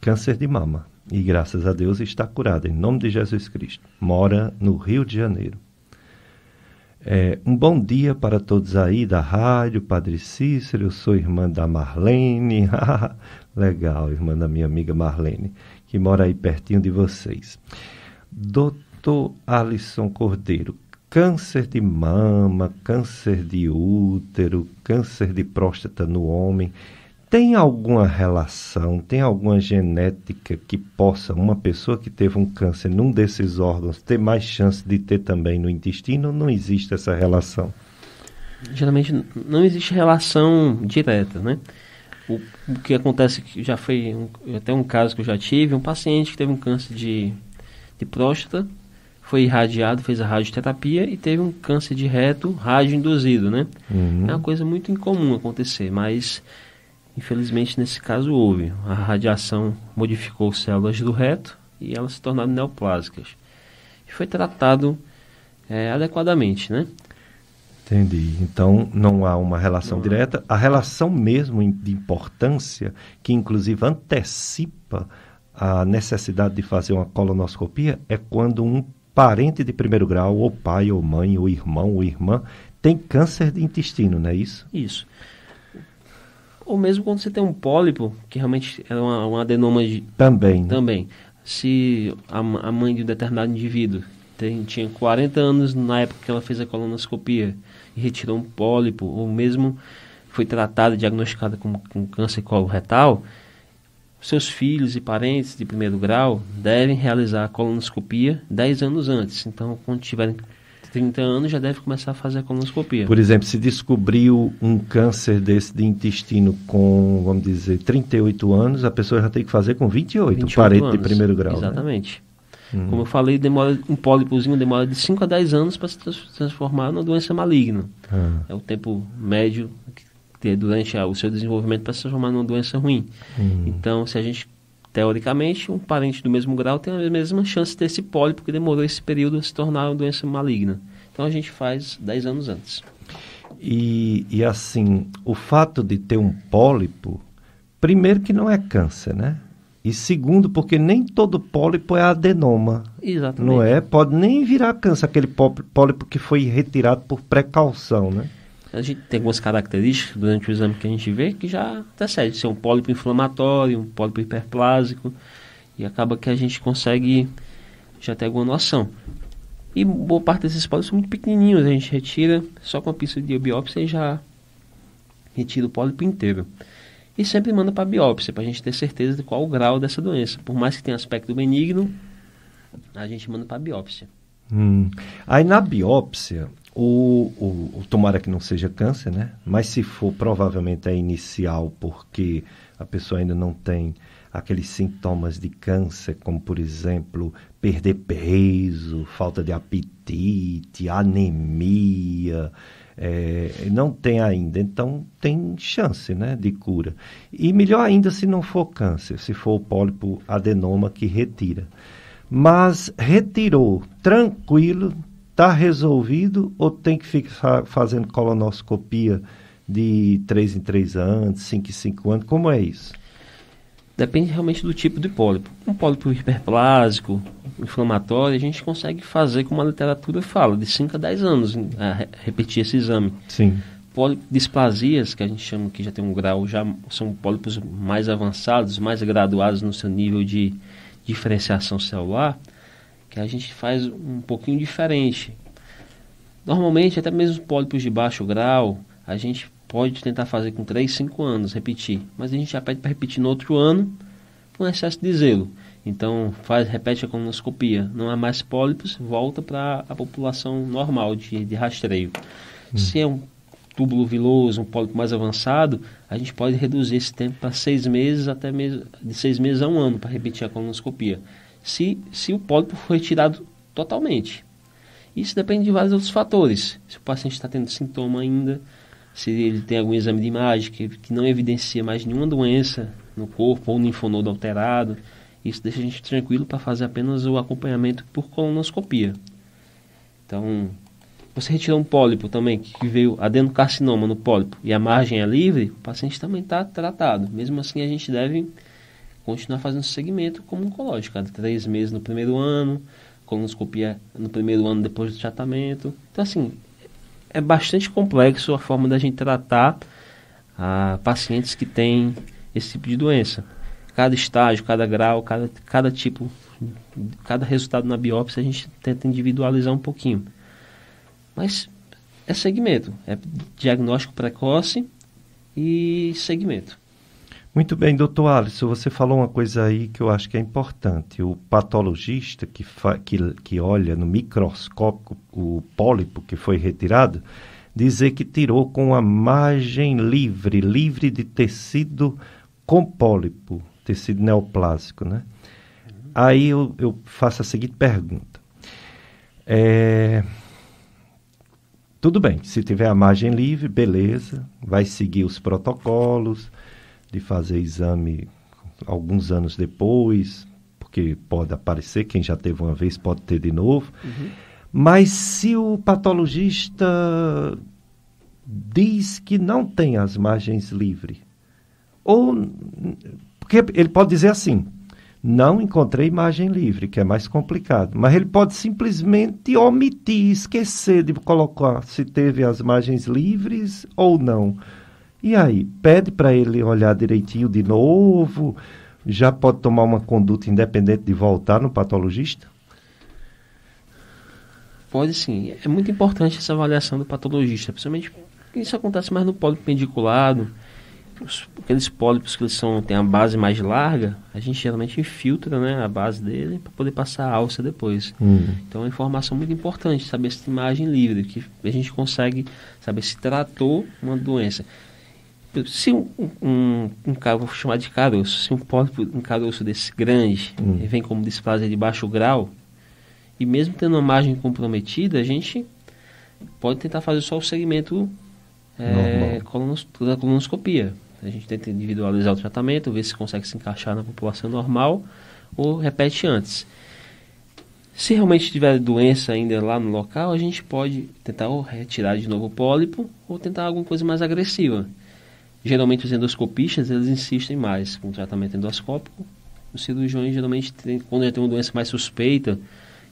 câncer de mama. E graças a Deus está curada, em nome de Jesus Cristo. Mora no Rio de Janeiro. É, um bom dia para todos aí da rádio, Padre Cícero, eu sou irmã da Marlene. Legal, irmã da minha amiga Marlene, que mora aí pertinho de vocês. Doutor Alisson Cordeiro, câncer de mama, câncer de útero, câncer de próstata no homem tem alguma relação, tem alguma genética que possa uma pessoa que teve um câncer num desses órgãos ter mais chance de ter também no intestino? Não existe essa relação? Geralmente não existe relação direta, né? O, o que acontece é que já foi um, até um caso que eu já tive, um paciente que teve um câncer de, de próstata, foi irradiado, fez a radioterapia e teve um câncer de reto radioinduzido, né? Uhum. É uma coisa muito incomum acontecer, mas Infelizmente, nesse caso, houve. A radiação modificou células do reto e elas se tornaram neoplásicas. E foi tratado é, adequadamente, né? Entendi. Então, não há uma relação não. direta. A relação mesmo de importância, que inclusive antecipa a necessidade de fazer uma colonoscopia, é quando um parente de primeiro grau, ou pai, ou mãe, ou irmão, ou irmã, tem câncer de intestino, não é isso? Isso. Ou mesmo quando você tem um pólipo, que realmente é uma, uma adenoma... De, também. Né? Também. Se a, a mãe de um determinado indivíduo tem, tinha 40 anos na época que ela fez a colonoscopia e retirou um pólipo, ou mesmo foi tratada, diagnosticada com, com câncer coloretal, seus filhos e parentes de primeiro grau devem realizar a colonoscopia 10 anos antes. Então, quando tiverem 30 anos já deve começar a fazer a colonoscopia. Por exemplo, se descobriu um câncer desse de intestino com, vamos dizer, 38 anos, a pessoa já tem que fazer com 28, 28 parede anos. de primeiro grau. Né? Exatamente. Né? Como eu falei, demora um pólipozinho demora de 5 a 10 anos para se transformar numa doença maligna. Ah. É o tempo médio que durante o seu desenvolvimento para se transformar numa doença ruim. Hum. Então, se a gente teoricamente, um parente do mesmo grau tem a mesma chance de ter esse pólipo, porque demorou esse período a se tornar uma doença maligna. Então a gente faz 10 anos antes. E, e assim, o fato de ter um pólipo, primeiro que não é câncer, né? E segundo, porque nem todo pólipo é adenoma. Exatamente. Não é? Pode nem virar câncer aquele pólipo que foi retirado por precaução, né? a gente tem algumas características durante o exame que a gente vê que já se ser um pólipo inflamatório, um pólipo hiperplásico, e acaba que a gente consegue já ter alguma noção. E boa parte desses pólipos são muito pequenininhos, a gente retira só com a pista de biópsia e já retira o pólipo inteiro. E sempre manda para biópsia, para a gente ter certeza de qual o grau dessa doença. Por mais que tenha aspecto benigno, a gente manda para biópsia. Hum. Aí na biópsia, o, o, o, tomara que não seja câncer, né? Mas se for, provavelmente é inicial, porque a pessoa ainda não tem aqueles sintomas de câncer, como por exemplo, perder peso, falta de apetite, anemia, é, não tem ainda, então tem chance né, de cura. E melhor ainda se não for câncer, se for o pólipo adenoma que retira. Mas retirou tranquilo, Está resolvido ou tem que ficar fazendo colonoscopia de 3 em 3 anos, 5 em 5 anos? Como é isso? Depende realmente do tipo de pólipo. Um pólipo hiperplásico, inflamatório, a gente consegue fazer, como a literatura fala, de 5 a 10 anos a repetir esse exame. Sim. Displasias, que a gente chama que já tem um grau, já são pólipos mais avançados, mais graduados no seu nível de diferenciação celular, que a gente faz um pouquinho diferente. Normalmente, até mesmo pólipos de baixo grau, a gente pode tentar fazer com 3, 5 anos, repetir. Mas a gente já pede para repetir no outro ano, com excesso de zelo. Então, faz, repete a colonoscopia. Não há mais pólipos, volta para a população normal de, de rastreio. Hum. Se é um túbulo viloso, um pólipo mais avançado, a gente pode reduzir esse tempo para seis meses, até mesmo de seis meses a um ano, para repetir a colonoscopia se, se o pólipo for retirado totalmente. Isso depende de vários outros fatores. Se o paciente está tendo sintoma ainda, se ele tem algum exame de imagem que, que não evidencia mais nenhuma doença no corpo ou um linfonodo alterado, isso deixa a gente tranquilo para fazer apenas o acompanhamento por colonoscopia. Então, você retirou um pólipo também, que veio adenocarcinoma no pólipo, e a margem é livre, o paciente também está tratado. Mesmo assim, a gente deve continuar fazendo segmento como oncológico, cada três meses no primeiro ano, colonoscopia no primeiro ano depois do tratamento. Então, assim, é bastante complexo a forma da gente tratar ah, pacientes que têm esse tipo de doença. Cada estágio, cada grau, cada, cada tipo, cada resultado na biópsia a gente tenta individualizar um pouquinho. Mas é segmento, é diagnóstico precoce e segmento. Muito bem, doutor Alisson, você falou uma coisa aí que eu acho que é importante. O patologista que, fa, que, que olha no microscópio o pólipo que foi retirado, dizer que tirou com a margem livre, livre de tecido com pólipo, tecido neoplásico, né? Uhum. Aí eu, eu, faço a seguinte pergunta. É... Tudo bem, se tiver a margem livre, beleza, vai seguir os protocolos, de fazer exame alguns anos depois, porque pode aparecer, quem já teve uma vez pode ter de novo. Uhum. Mas se o patologista diz que não tem as margens livres, ou porque ele pode dizer assim, não encontrei margem livre, que é mais complicado. Mas ele pode simplesmente omitir, esquecer de colocar se teve as margens livres ou não. E aí, pede para ele olhar direitinho de novo, já pode tomar uma conduta independente de voltar no patologista? Pode sim. É muito importante essa avaliação do patologista, principalmente isso acontece mais no pólipo pediculado. Aqueles pólipos que eles são, têm a base mais larga, a gente geralmente infiltra né, a base dele para poder passar a alça depois. Uhum. Então é uma informação muito importante, saber essa imagem livre, que a gente consegue saber se tratou uma doença se um, um, um vou chamar de caroço, se um pólipo, um caroço desse grande, hum. vem como displasia de baixo grau, e mesmo tendo uma margem comprometida, a gente pode tentar fazer só o segmento é, colonos, da colonoscopia. A gente tenta individualizar o tratamento, ver se consegue se encaixar na população normal ou repete antes. Se realmente tiver doença ainda lá no local, a gente pode tentar ou retirar de novo o pólipo ou tentar alguma coisa mais agressiva. Geralmente os endoscopistas, eles insistem mais com o tratamento endoscópico. Os cirurgiões, geralmente, tem, quando já tem uma doença mais suspeita,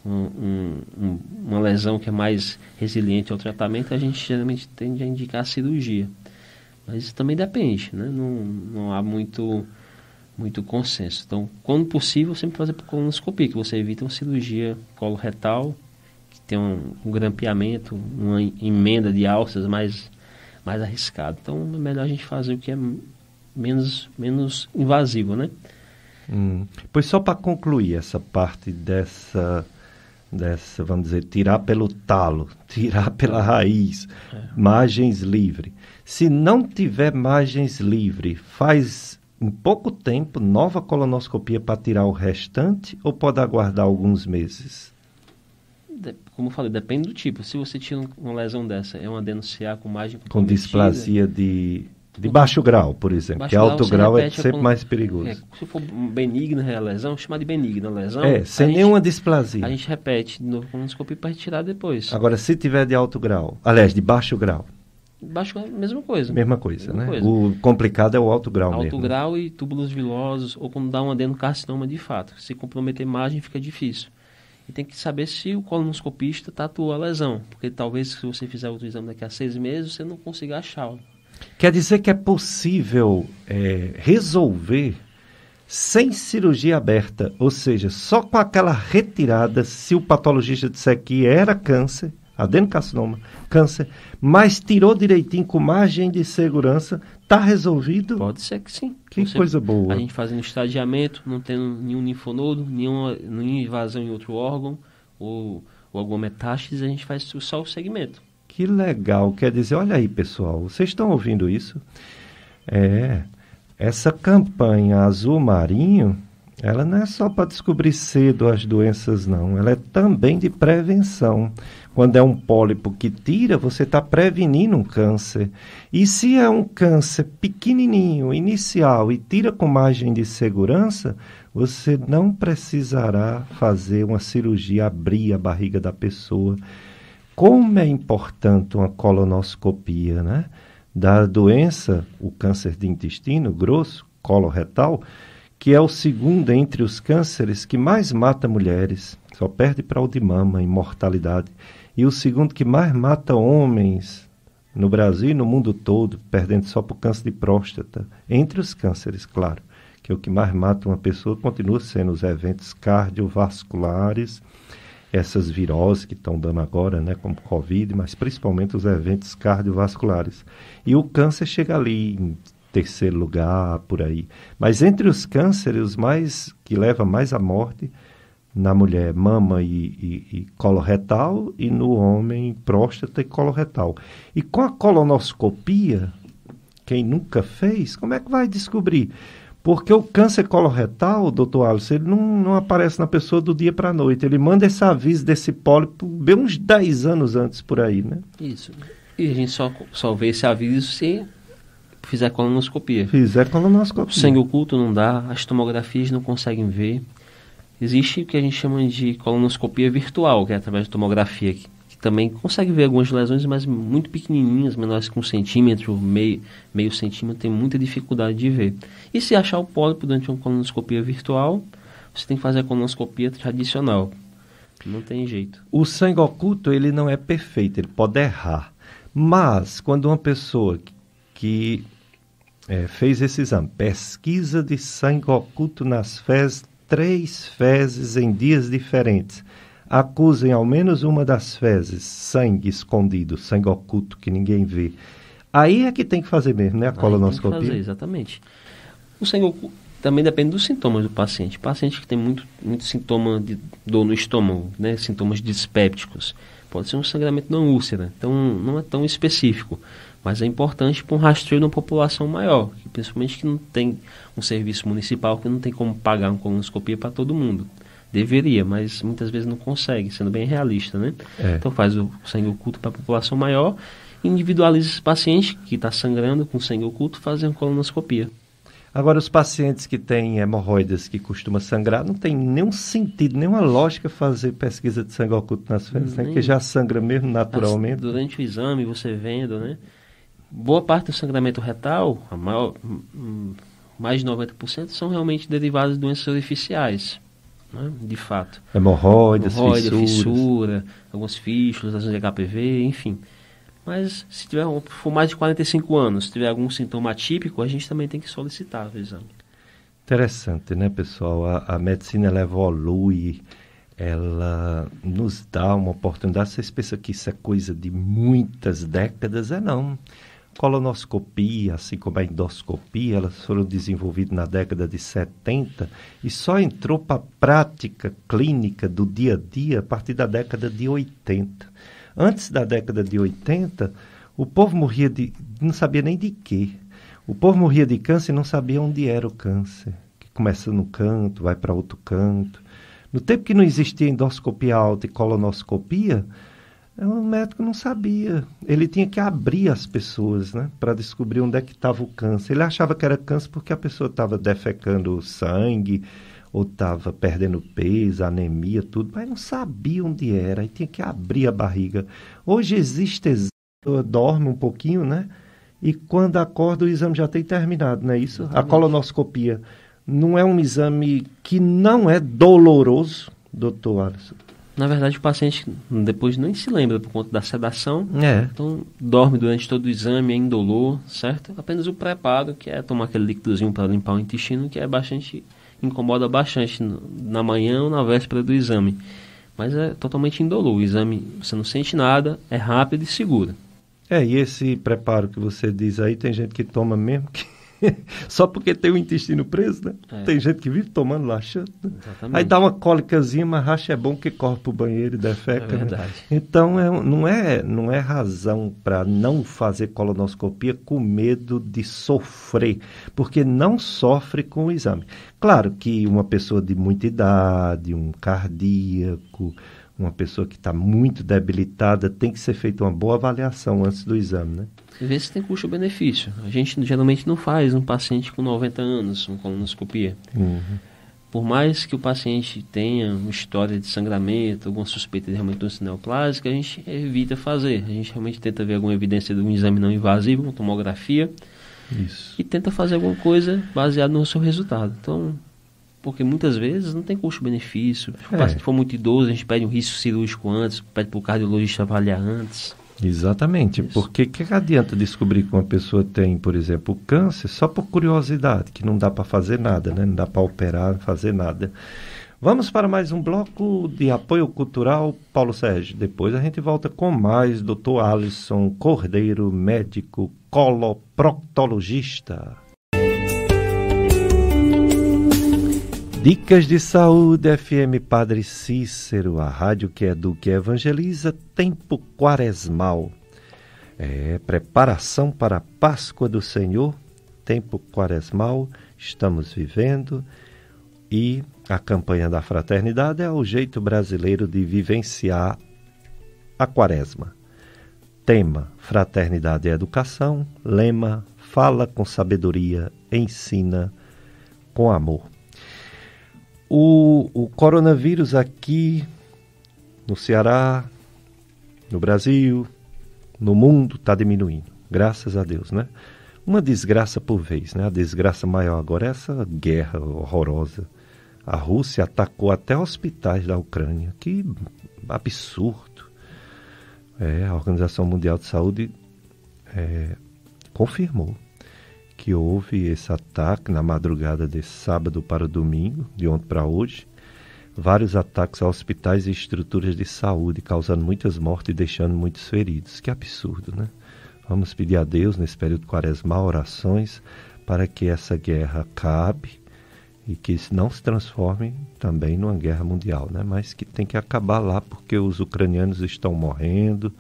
um, um, uma lesão que é mais resiliente ao tratamento, a gente geralmente tende a indicar a cirurgia. Mas isso também depende, né? Não, não há muito, muito consenso. Então, quando possível, sempre fazer por colonoscopia, que você evita uma cirurgia coloretal, que tem um, um grampeamento, uma emenda de alças mais mais arriscado. Então, é melhor a gente fazer o que é menos, menos invasivo, né? Hum. Pois só para concluir essa parte dessa, dessa, vamos dizer, tirar pelo talo, tirar pela raiz, é. margens livre. Se não tiver margens livre, faz em pouco tempo nova colonoscopia para tirar o restante ou pode aguardar alguns meses? como eu falei, depende do tipo. Se você tinha uma lesão dessa, é uma denunciar com margem Com displasia de, de baixo grau, por exemplo. que é alto grau é sempre com, mais perigoso. É, se for benigna a lesão, chama de benigna a lesão. É, sem nenhuma gente, displasia. A gente repete de novo com endoscopia para retirar depois. Agora, se tiver de alto grau, aliás, de baixo grau, Baixo, grau mesma coisa. Mesma coisa, mesma né? Coisa. O complicado é o alto grau alto mesmo. Alto né? grau e túbulos vilosos, ou quando dá um adenocarcinoma de fato. Se comprometer margem, fica difícil e tem que saber se o colonoscopista tatuou tá a lesão, porque talvez se você fizer outro exame daqui a seis meses, você não consiga achá Quer dizer que é possível é, resolver sem cirurgia aberta, ou seja, só com aquela retirada, se o patologista disser que era câncer, adenocarcinoma, câncer, mas tirou direitinho com margem de segurança, Tá resolvido? Pode ser que sim. Que Você, coisa boa. A gente fazendo estadiamento, não tendo nenhum linfonodo, nenhuma, nenhuma invasão em outro órgão ou, ou alguma metástase, a gente faz só o segmento. Que legal. Quer dizer, olha aí, pessoal, vocês estão ouvindo isso? É. Essa campanha azul marinho, ela não é só para descobrir cedo as doenças, não. Ela é também de prevenção quando é um pólipo que tira, você está prevenindo um câncer. E se é um câncer pequenininho, inicial, e tira com margem de segurança, você não precisará fazer uma cirurgia, abrir a barriga da pessoa. Como é importante uma colonoscopia, né? Da doença, o câncer de intestino grosso, coloretal, que é o segundo entre os cânceres que mais mata mulheres, só perde para o de mama em mortalidade e o segundo que mais mata homens no Brasil e no mundo todo, perdendo só por câncer de próstata, entre os cânceres, claro, que é o que mais mata uma pessoa, continua sendo os eventos cardiovasculares, essas viroses que estão dando agora, né, como Covid, mas principalmente os eventos cardiovasculares. E o câncer chega ali em terceiro lugar, por aí. Mas entre os cânceres, os mais que leva mais à morte na mulher mama e, e, e coloretal e no homem próstata e coloretal. E com a colonoscopia, quem nunca fez, como é que vai descobrir? Porque o câncer coloretal, doutor Alisson, ele não, não aparece na pessoa do dia para a noite. Ele manda esse aviso desse pólipo bem uns 10 anos antes por aí, né? Isso. E a gente só, só vê esse aviso se fizer colonoscopia. Fizer colonoscopia. O sangue oculto não dá, as tomografias não conseguem ver. Existe o que a gente chama de colonoscopia virtual, que é através de tomografia, que, que também consegue ver algumas lesões, mas muito pequenininhas, menores que um centímetro, meio, meio centímetro, tem muita dificuldade de ver. E se achar o pólipo durante uma colonoscopia virtual, você tem que fazer a colonoscopia tradicional. Não tem jeito. O sangue oculto, ele não é perfeito, ele pode errar. Mas, quando uma pessoa que é, fez esse exame, pesquisa de sangue oculto nas fezes três fezes em dias diferentes. Acusem ao menos uma das fezes, sangue escondido, sangue oculto que ninguém vê. Aí é que tem que fazer mesmo, né? A colonoscopia. Tem que fazer, exatamente. O sangue oculto também depende dos sintomas do paciente. Paciente que tem muito, muito sintoma de dor no estômago, né? Sintomas dispépticos. Pode ser um sangramento na úlcera, então não é tão específico mas é importante para um rastreio de uma população maior, principalmente que não tem um serviço municipal que não tem como pagar uma colonoscopia para todo mundo. Deveria, mas muitas vezes não consegue, sendo bem realista, né? É. Então faz o sangue oculto para a população maior, individualiza esse paciente que está sangrando com sangue oculto, fazendo colonoscopia. Agora, os pacientes que têm hemorroidas que costuma sangrar, não tem nenhum sentido, nenhuma lógica fazer pesquisa de sangue oculto nas fezes, né? Porque já sangra mesmo naturalmente. Durante o exame, você vendo, né? boa parte do sangramento retal, a maior, hum, mais de 90%, são realmente derivados de doenças orificiais, né? de fato. Hemorroides, Hemorroida, fissura, algumas fístulas, as de HPV, enfim. Mas se tiver for mais de 45 anos, se tiver algum sintoma atípico, a gente também tem que solicitar o exame. Interessante, né, pessoal? A, a medicina ela evolui, ela nos dá uma oportunidade. Vocês pensam que isso é coisa de muitas décadas? É não colonoscopia, assim como a endoscopia, elas foram desenvolvidas na década de 70 e só entrou para a prática clínica do dia a dia a partir da década de 80. Antes da década de 80, o povo morria de. não sabia nem de quê. O povo morria de câncer e não sabia onde era o câncer. Que começa num canto, vai para outro canto. No tempo que não existia endoscopia alta e colonoscopia, o é médico não sabia. Ele tinha que abrir as pessoas, né, para descobrir onde é que estava o câncer. Ele achava que era câncer porque a pessoa estava defecando sangue ou estava perdendo peso, anemia, tudo, mas não sabia onde era e tinha que abrir a barriga. Hoje existe exame, dorme um pouquinho, né? E quando acorda o exame já tem terminado, não é isso? Exatamente. A colonoscopia não é um exame que não é doloroso, doutor Alisson na verdade, o paciente depois nem se lembra por conta da sedação. É. Então, dorme durante todo o exame, é indolor, certo? Apenas o preparo, que é tomar aquele líquidozinho para limpar o intestino, que é bastante incomoda bastante na manhã ou na véspera do exame. Mas é totalmente indolor. O exame, você não sente nada, é rápido e seguro. É, e esse preparo que você diz aí, tem gente que toma mesmo que Só porque tem o intestino preso, né? É. Tem gente que vive tomando laxante. Né? Aí dá uma cólicazinha, mas racha é bom que corre para o banheiro e defeca. É né? verdade. Né? Então, é, não, é, não é razão para não fazer colonoscopia com medo de sofrer, porque não sofre com o exame. Claro que uma pessoa de muita idade, um cardíaco, uma pessoa que está muito debilitada, tem que ser feita uma boa avaliação antes do exame, né? Vê se tem custo-benefício. A gente geralmente não faz um paciente com 90 anos, uma colonoscopia. Uhum. Por mais que o paciente tenha uma história de sangramento, alguma suspeita de reumatose neoplásica, a gente evita fazer. A gente realmente tenta ver alguma evidência de um exame não invasivo, uma tomografia, Isso. e tenta fazer alguma coisa baseada no seu resultado. Então, porque muitas vezes não tem custo-benefício. Se o é. paciente for muito idoso, a gente pede um risco cirúrgico antes, pede para o cardiologista avaliar antes. Exatamente, Isso. porque que adianta descobrir que uma pessoa tem, por exemplo, câncer só por curiosidade, que não dá para fazer nada, né? não dá para operar, fazer nada. Vamos para mais um bloco de apoio cultural, Paulo Sérgio. Depois a gente volta com mais Dr. Alisson Cordeiro, médico coloproctologista. Dicas de Saúde FM Padre Cícero, a rádio que educa e evangeliza, tempo quaresmal. É, preparação para a Páscoa do Senhor, tempo quaresmal, estamos vivendo e a campanha da fraternidade é o jeito brasileiro de vivenciar a quaresma. Tema: Fraternidade e Educação. Lema: Fala com sabedoria, ensina com amor. O, o coronavírus aqui no Ceará, no Brasil, no mundo está diminuindo, graças a Deus, né? Uma desgraça por vez, né? A desgraça maior agora é essa guerra horrorosa. A Rússia atacou até hospitais da Ucrânia, que absurdo. É, a Organização Mundial de Saúde é, confirmou que houve esse ataque na madrugada de sábado para domingo, de ontem para hoje. Vários ataques a hospitais e estruturas de saúde, causando muitas mortes e deixando muitos feridos. Que absurdo, né? Vamos pedir a Deus nesse período quaresmal orações para que essa guerra acabe e que isso não se transforme também numa guerra mundial, né? Mas que tem que acabar lá porque os ucranianos estão morrendo,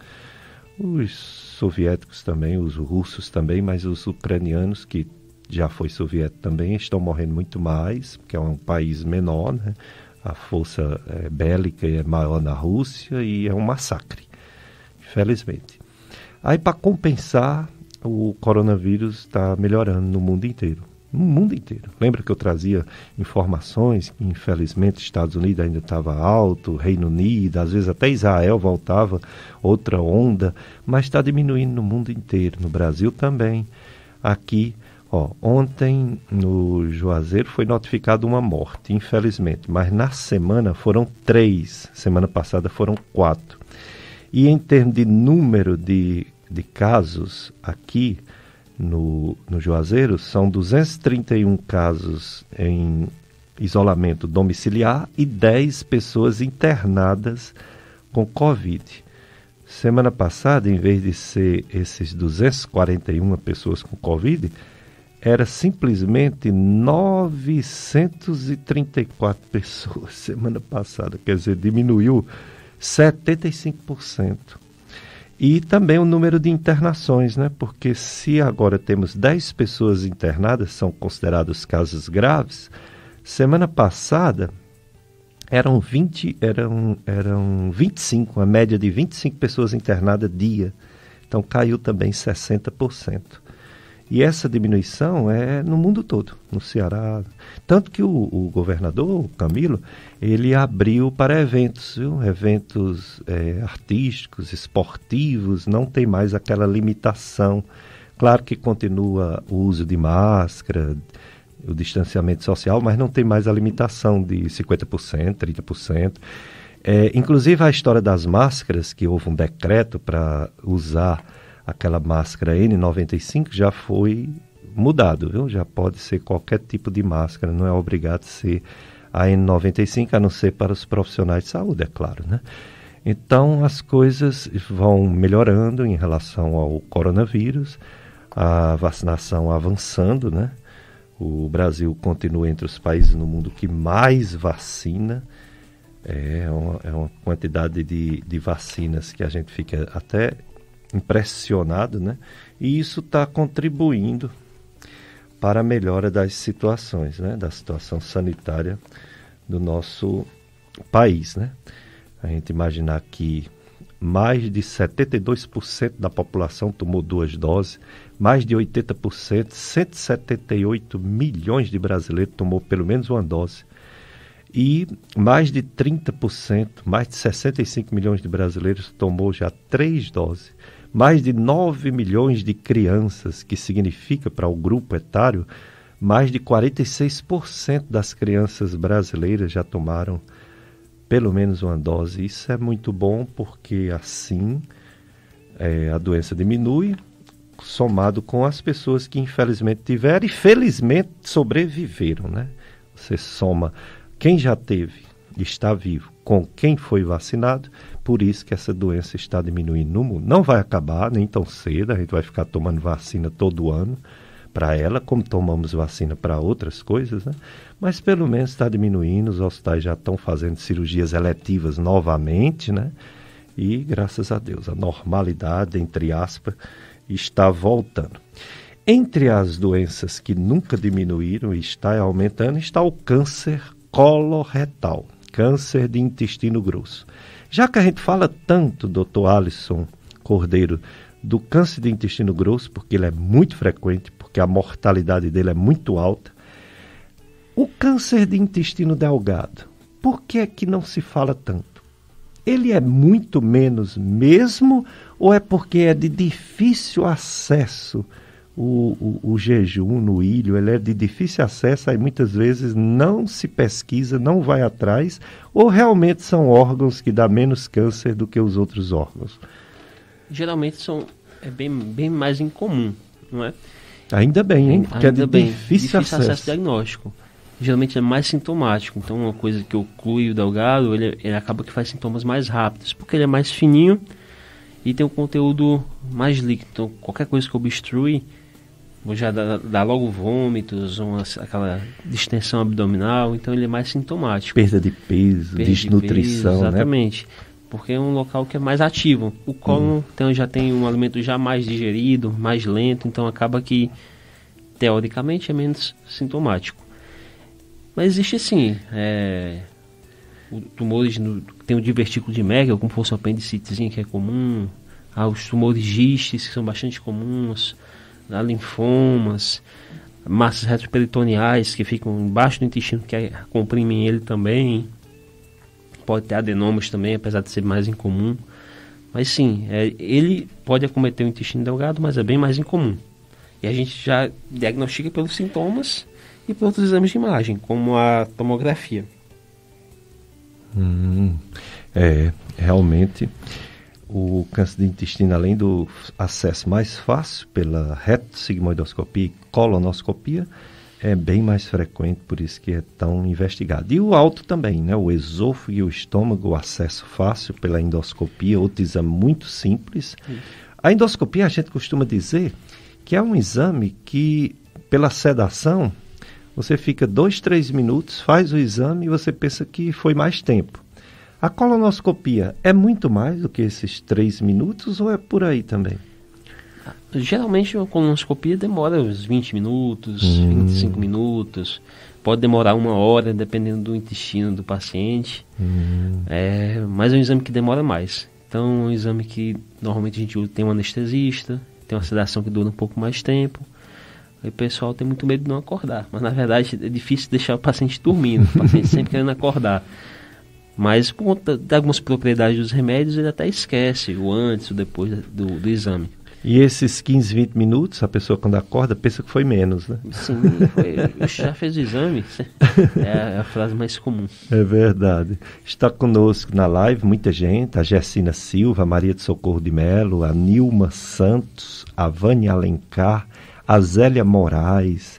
os soviéticos também, os russos também, mas os ucranianos, que já foi soviético também, estão morrendo muito mais, porque é um país menor, né? a força é, bélica é maior na Rússia e é um massacre, infelizmente. Aí, para compensar, o coronavírus está melhorando no mundo inteiro no mundo inteiro. Lembra que eu trazia informações infelizmente, Estados Unidos ainda estava alto, Reino Unido, às vezes até Israel voltava, outra onda, mas está diminuindo no mundo inteiro, no Brasil também. Aqui, ó, ontem no Juazeiro foi notificada uma morte, infelizmente, mas na semana foram três, semana passada foram quatro. E em termos de número de, de casos aqui, no, no Juazeiro, são 231 casos em isolamento domiciliar e 10 pessoas internadas com Covid. Semana passada, em vez de ser esses 241 pessoas com Covid, era simplesmente 934 pessoas semana passada, quer dizer, diminuiu 75%. E também o número de internações, né? Porque se agora temos 10 pessoas internadas, são considerados casos graves, semana passada eram 20, eram, eram 25, a média de 25 pessoas internadas dia. Então caiu também 60%. E essa diminuição é no mundo todo, no Ceará. Tanto que o, o governador, o Camilo, ele abriu para eventos, viu? eventos é, artísticos, esportivos, não tem mais aquela limitação. Claro que continua o uso de máscara, o distanciamento social, mas não tem mais a limitação de 50%, 30%. É, inclusive a história das máscaras, que houve um decreto para usar aquela máscara N95 já foi mudado, viu? Já pode ser qualquer tipo de máscara, não é obrigado a ser a N95, a não ser para os profissionais de saúde, é claro, né? Então as coisas vão melhorando em relação ao coronavírus, a vacinação avançando, né? O Brasil continua entre os países no mundo que mais vacina. É uma, é uma quantidade de, de vacinas que a gente fica até impressionado, né? E isso está contribuindo para a melhora das situações, né? Da situação sanitária do nosso país, né? A gente imaginar que mais de 72% da população tomou duas doses, mais de 80%, 178 milhões de brasileiros tomou pelo menos uma dose. E mais de 30%, mais de 65 milhões de brasileiros tomou já três doses mais de 9 milhões de crianças, que significa para o grupo etário mais de 46% das crianças brasileiras já tomaram pelo menos uma dose. Isso é muito bom porque assim é, a doença diminui, somado com as pessoas que infelizmente tiveram e felizmente sobreviveram, né? Você soma quem já teve está vivo com quem foi vacinado, por isso que essa doença está diminuindo no mundo. Não vai acabar nem tão cedo, a gente vai ficar tomando vacina todo ano para ela, como tomamos vacina para outras coisas, né? mas pelo menos está diminuindo, os hospitais já estão fazendo cirurgias eletivas novamente, né? E graças a Deus, a normalidade, entre aspas, está voltando. Entre as doenças que nunca diminuíram e está aumentando está o câncer coloretal câncer de intestino grosso. Já que a gente fala tanto, doutor Alisson Cordeiro, do câncer de intestino grosso, porque ele é muito frequente, porque a mortalidade dele é muito alta, o câncer de intestino delgado, por que é que não se fala tanto? Ele é muito menos mesmo ou é porque é de difícil acesso? o, o, o, jejum no ilho ele é de difícil acesso e muitas vezes não se pesquisa, não vai atrás, ou realmente são órgãos que dá menos câncer do que os outros órgãos? Geralmente são é bem, bem mais incomum, não é? Ainda bem, hein? Porque Ainda é de bem. difícil, difícil acesso. acesso diagnóstico. Geralmente é mais sintomático. Então, uma coisa que oclui o delgado, ele, ele acaba que faz sintomas mais rápidos, porque ele é mais fininho e tem um conteúdo mais líquido. Então, qualquer coisa que obstrui, já dá, logo vômitos, uma, aquela distensão abdominal, então ele é mais sintomático. Perda de peso, Perda desnutrição, de peso, né? exatamente. Né? Porque é um local que é mais ativo. O cólon hum. então, já tem um alimento já mais digerido, mais lento, então acaba que, teoricamente, é menos sintomático. Mas existe sim é, tumores que tem o divertículo de Merkel, como fosse uma apendicitezinha que é comum, há ah, os tumores gistes que são bastante comuns, né, linfomas, massas retroperitoneais que ficam embaixo do intestino, que é, comprimem ele também. Pode ter adenomas também, apesar de ser mais incomum. Mas sim, é, ele pode acometer o intestino delgado, mas é bem mais incomum. E a gente já diagnostica pelos sintomas e por outros exames de imagem, como a tomografia. Hum, é, realmente o câncer de intestino, além do acesso mais fácil pela retossigmoidoscopia e colonoscopia, é bem mais frequente, por isso que é tão investigado. E o alto também, né? O esôfago e o estômago, o acesso fácil pela endoscopia, outro exame muito simples. Isso. A endoscopia, a gente costuma dizer que é um exame que, pela sedação, você fica dois, três minutos, faz o exame e você pensa que foi mais tempo. A colonoscopia é muito mais do que esses três minutos ou é por aí também? Geralmente a colonoscopia demora uns 20 minutos, hum. 25 minutos, pode demorar uma hora, dependendo do intestino do paciente. Hum. É, mas é um exame que demora mais. Então é um exame que normalmente a gente tem um anestesista, tem uma sedação que dura um pouco mais tempo. E o pessoal tem muito medo de não acordar. Mas na verdade é difícil deixar o paciente dormindo, o paciente sempre querendo acordar. Mas por conta de algumas propriedades dos remédios, ele até esquece o antes, o depois do, do exame. E esses 15, 20 minutos, a pessoa quando acorda pensa que foi menos, né? Sim, foi, já fez o exame? É, é a frase mais comum. É verdade. Está conosco na live muita gente, a Gessina Silva, a Maria de Socorro de Melo, a Nilma Santos, a Vânia Alencar, a Zélia Moraes,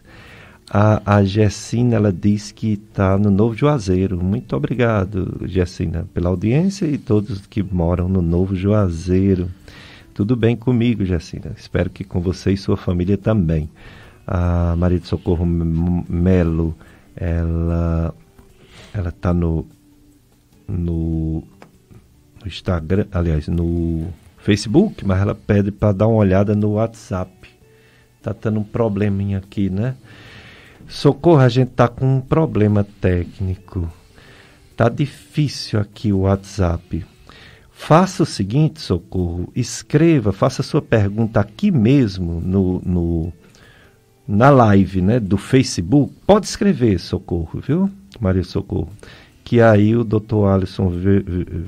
a, a Gessina, ela diz que está no Novo Juazeiro. Muito obrigado, Gessina, pela audiência e todos que moram no Novo Juazeiro. Tudo bem comigo, Gessina. Espero que com você e sua família também. A Maria de Socorro Melo, ela ela está no, no Instagram, aliás, no Facebook, mas ela pede para dar uma olhada no WhatsApp. Tá tendo um probleminha aqui, né? Socorro, a gente tá com um problema técnico. Tá difícil aqui o WhatsApp. Faça o seguinte, Socorro, escreva, faça sua pergunta aqui mesmo no, no na live né, do Facebook. Pode escrever, Socorro, viu, Maria Socorro? Que aí o doutor Alisson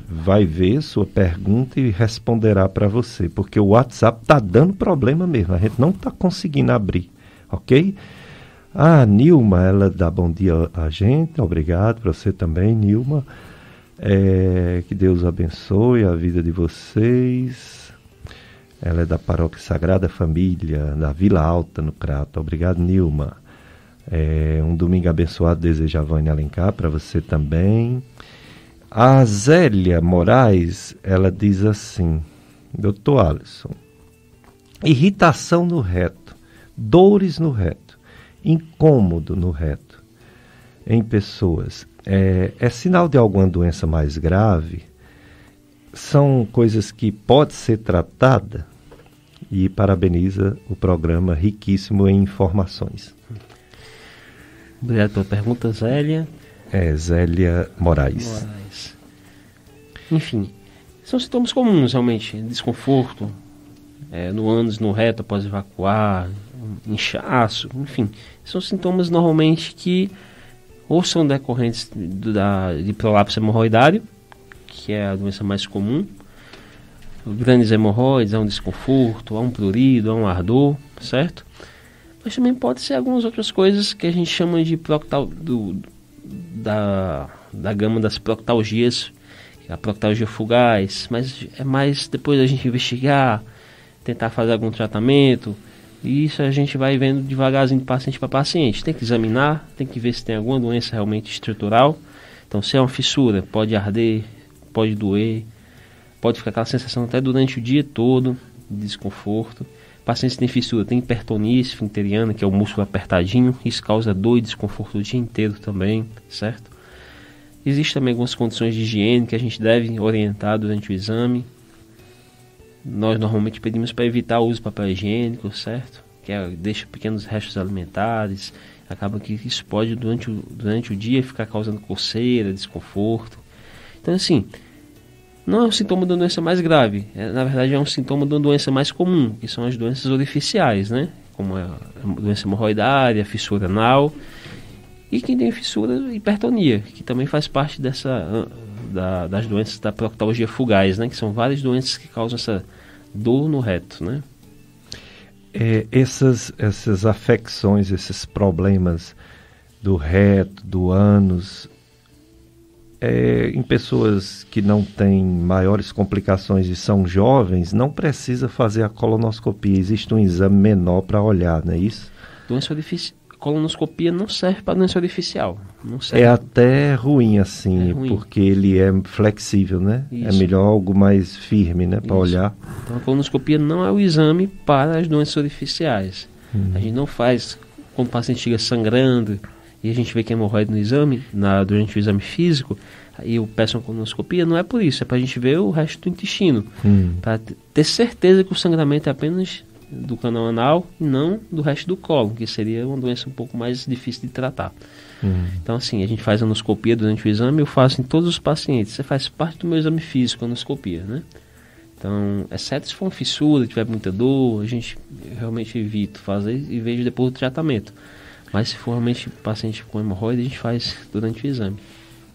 vai ver sua pergunta e responderá para você, porque o WhatsApp tá dando problema mesmo, a gente não tá conseguindo abrir, ok? A Nilma, ela dá bom dia a gente, obrigado para você também, Nilma. É, que Deus abençoe a vida de vocês. Ela é da Paróquia Sagrada Família, da Vila Alta, no Crato. Obrigado, Nilma. É, um domingo abençoado, deseja a Vânia Alencar para você também. A Zélia Moraes, ela diz assim, doutor Alisson, irritação no reto, dores no reto incômodo no reto em pessoas é, é sinal de alguma doença mais grave? São coisas que pode ser tratada? E parabeniza o programa riquíssimo em informações. Obrigado pela pergunta, Zélia. É, Zélia Moraes. Moraes. Enfim, são sintomas comuns, realmente. Desconforto, é, no ânus, no reto após evacuar, inchaço, enfim são sintomas normalmente que ou são decorrentes do, da, de prolapso hemorroidário, que é a doença mais comum, grandes hemorroides, há um desconforto, há um prurido, há um ardor, certo? Mas também pode ser algumas outras coisas que a gente chama de proctal, do, da, da gama das proctalgias, é a proctalgia fugaz, mas é mais depois da gente investigar, tentar fazer algum tratamento, e isso a gente vai vendo devagarzinho de paciente para paciente. Tem que examinar, tem que ver se tem alguma doença realmente estrutural. Então, se é uma fissura, pode arder, pode doer, pode ficar aquela sensação até durante o dia todo de desconforto. Pacientes têm fissura, tem hipertonia esfinteriana, que é o músculo apertadinho, isso causa dor e desconforto o dia inteiro também, certo? Existem também algumas condições de higiene que a gente deve orientar durante o exame, nós normalmente pedimos para evitar o uso de papel higiênico, certo? Que é, deixa pequenos restos alimentares. Acaba que isso pode, durante o, durante o dia, ficar causando coceira, desconforto. Então, assim, não é um sintoma de uma doença mais grave. É, na verdade, é um sintoma de uma doença mais comum, que são as doenças orificiais, né? Como a doença hemorroidária, a fissura anal. E quem tem fissura, hipertonia, que também faz parte dessa da, das doenças da proctologia fugaz, né? Que são várias doenças que causam essa dor no reto, né? É, essas, essas afecções, esses problemas do reto, do ânus, é, em pessoas que não têm maiores complicações e são jovens, não precisa fazer a colonoscopia. Existe um exame menor para olhar, não é isso? Doença difícil colonoscopia não serve para doença orificial. É até ruim, assim, é ruim. porque ele é flexível, né? É isso. É melhor algo mais firme, né, para olhar. Então, a colonoscopia não é o exame para as doenças orificiais. Hum. A uhum. gente não faz quando o paciente chega sangrando e a gente vê que é hemorroide no exame, na, durante o exame físico, e eu peço uma colonoscopia, não é por isso, é para a gente ver o resto do intestino, hum. para ter certeza que o sangramento é apenas do canal anal e não do resto do colo, que seria uma doença um pouco mais difícil de tratar. Uhum. Então, assim, a gente faz anoscopia durante o exame, eu faço em todos os pacientes. Você faz parte do meu exame físico, anoscopia, né? Então, exceto se for uma fissura, tiver muita dor, a gente realmente evita fazer e vejo depois do tratamento. Mas se for realmente paciente com hemorroida, a gente faz durante o exame.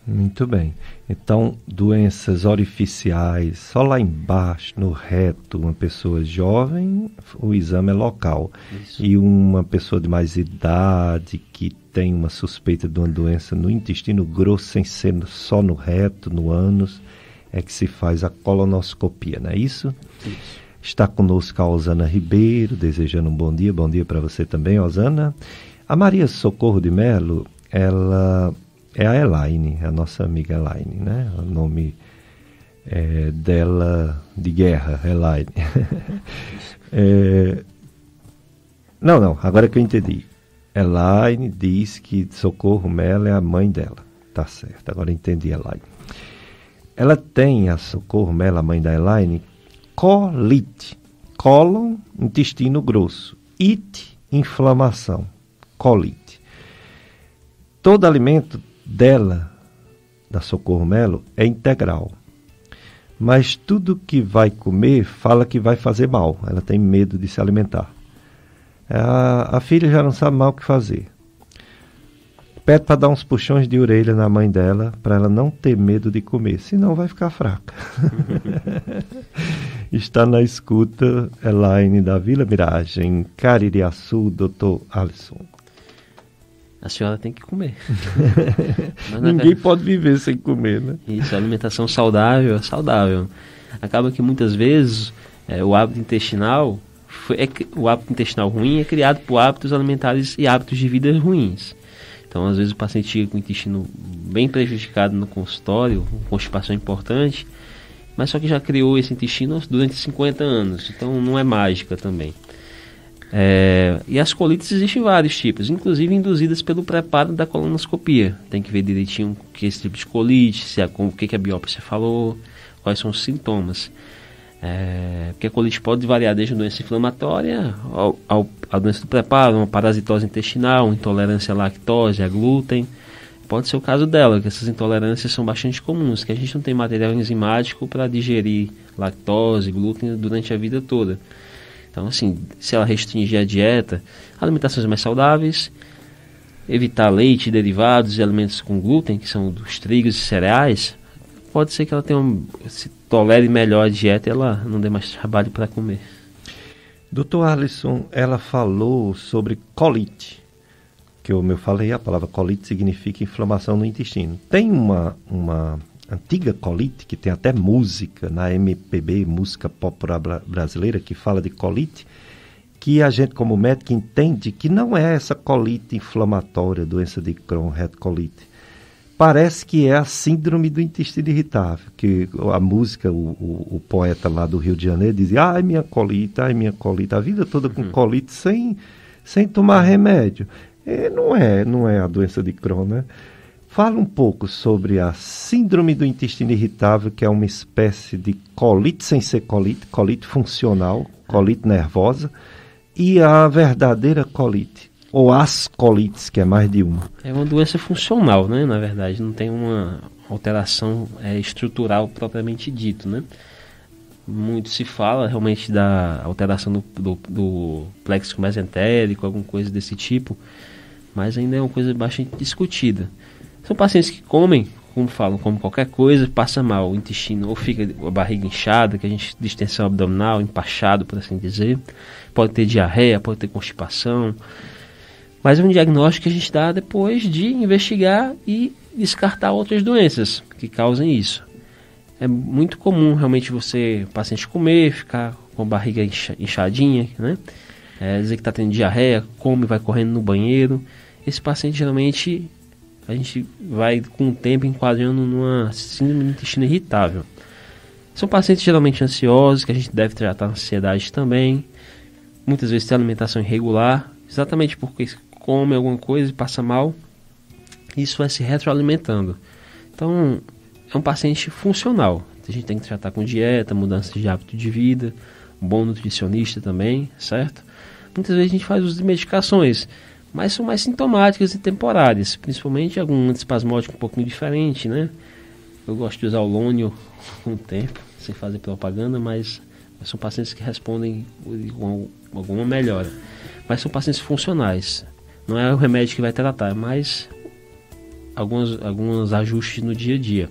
Muito bem. Então, doenças orificiais, só lá embaixo, no reto, uma pessoa jovem, o exame é local. Isso. E uma pessoa de mais idade, que tem uma suspeita de uma doença no intestino grosso, sem ser só no reto, no ânus, é que se faz a colonoscopia, não é isso? Isso. Está conosco a Osana Ribeiro, desejando um bom dia. Bom dia para você também, Osana. A Maria Socorro de Melo, ela é a Elaine, a nossa amiga Elaine, né? O nome é, dela de guerra, Elaine. é, não, não, agora que eu entendi. Elaine diz que Socorro Mello é a mãe dela. Tá certo, agora entendi Elaine. Ela tem a Socorro Mello, a mãe da Elaine, colite. Cólon, intestino grosso. It, inflamação. Colite. Todo alimento dela, da Socorro Melo, é integral. Mas tudo que vai comer fala que vai fazer mal. Ela tem medo de se alimentar. É, a, a filha já não sabe mal o que fazer. Pede para dar uns puxões de orelha na mãe dela, para ela não ter medo de comer, senão vai ficar fraca. Está na escuta Elaine da Vila Miragem, Caririaçu, Dr. Alisson a senhora tem que comer. Ninguém pode viver sem comer, né? Isso, alimentação saudável é saudável. Acaba que muitas vezes é, o hábito intestinal, foi, é, o hábito intestinal ruim é criado por hábitos alimentares e hábitos de vida ruins. Então, às vezes, o paciente chega com o intestino bem prejudicado no consultório, constipação importante, mas só que já criou esse intestino durante 50 anos. Então, não é mágica também. É, e as colites existem vários tipos, inclusive induzidas pelo preparo da colonoscopia. Tem que ver direitinho que é esse tipo de colite, se é com o que, que é a biópsia falou, quais são os sintomas. É, porque a colite pode variar desde uma doença inflamatória ao, ao, a doença do preparo, uma parasitose intestinal, intolerância à lactose, a glúten. Pode ser o caso dela, que essas intolerâncias são bastante comuns, que a gente não tem material enzimático para digerir lactose, glúten durante a vida toda. Então, assim, se ela restringir a dieta, alimentações mais saudáveis, evitar leite, derivados e alimentos com glúten, que são dos trigos e cereais, pode ser que ela tenha um, se tolere melhor a dieta e ela não dê mais trabalho para comer. Doutor Arlisson, ela falou sobre colite, que eu eu falei, a palavra colite significa inflamação no intestino. Tem uma, uma antiga colite, que tem até música na MPB, música popular brasileira, que fala de colite, que a gente como médico entende que não é essa colite inflamatória, doença de Crohn, retocolite. Parece que é a síndrome do intestino irritável, que a música, o, o, o poeta lá do Rio de Janeiro dizia, ai minha colite, ai minha colite, a vida toda com uhum. colite sem, sem tomar é. remédio. E não é, não é a doença de Crohn, né? Fala um pouco sobre a síndrome do intestino irritável, que é uma espécie de colite sem ser colite, colite funcional, colite nervosa, e a verdadeira colite, ou as colites, que é mais de uma. É uma doença funcional, né? Na verdade, não tem uma alteração é, estrutural propriamente dito, né? Muito se fala realmente da alteração do, do, do plexo mesentérico, alguma coisa desse tipo, mas ainda é uma coisa bastante discutida. São pacientes que comem, como falam, como qualquer coisa, passa mal o intestino, ou fica a barriga inchada, que a gente distensão abdominal, empachado, por assim dizer. Pode ter diarreia, pode ter constipação. Mas é um diagnóstico que a gente dá depois de investigar e descartar outras doenças que causem isso. É muito comum realmente você, paciente, comer, ficar com a barriga inchadinha, né? É, dizer que está tendo diarreia, come, vai correndo no banheiro. Esse paciente geralmente a gente vai com o tempo enquadrando numa síndrome do intestino irritável. São pacientes geralmente ansiosos, que a gente deve tratar a ansiedade também. Muitas vezes tem alimentação irregular, exatamente porque come alguma coisa e passa mal. Isso vai se retroalimentando. Então, é um paciente funcional. A gente tem que tratar com dieta, mudança de hábito de vida, bom nutricionista também, certo? Muitas vezes a gente faz uso de medicações mas são mais sintomáticas e temporárias, principalmente algum antispasmótico um pouquinho diferente, né? Eu gosto de usar o lônio um tempo, sem fazer propaganda, mas são pacientes que respondem com alguma melhora. Mas são pacientes funcionais. Não é o remédio que vai tratar, é mas alguns, alguns ajustes no dia a dia.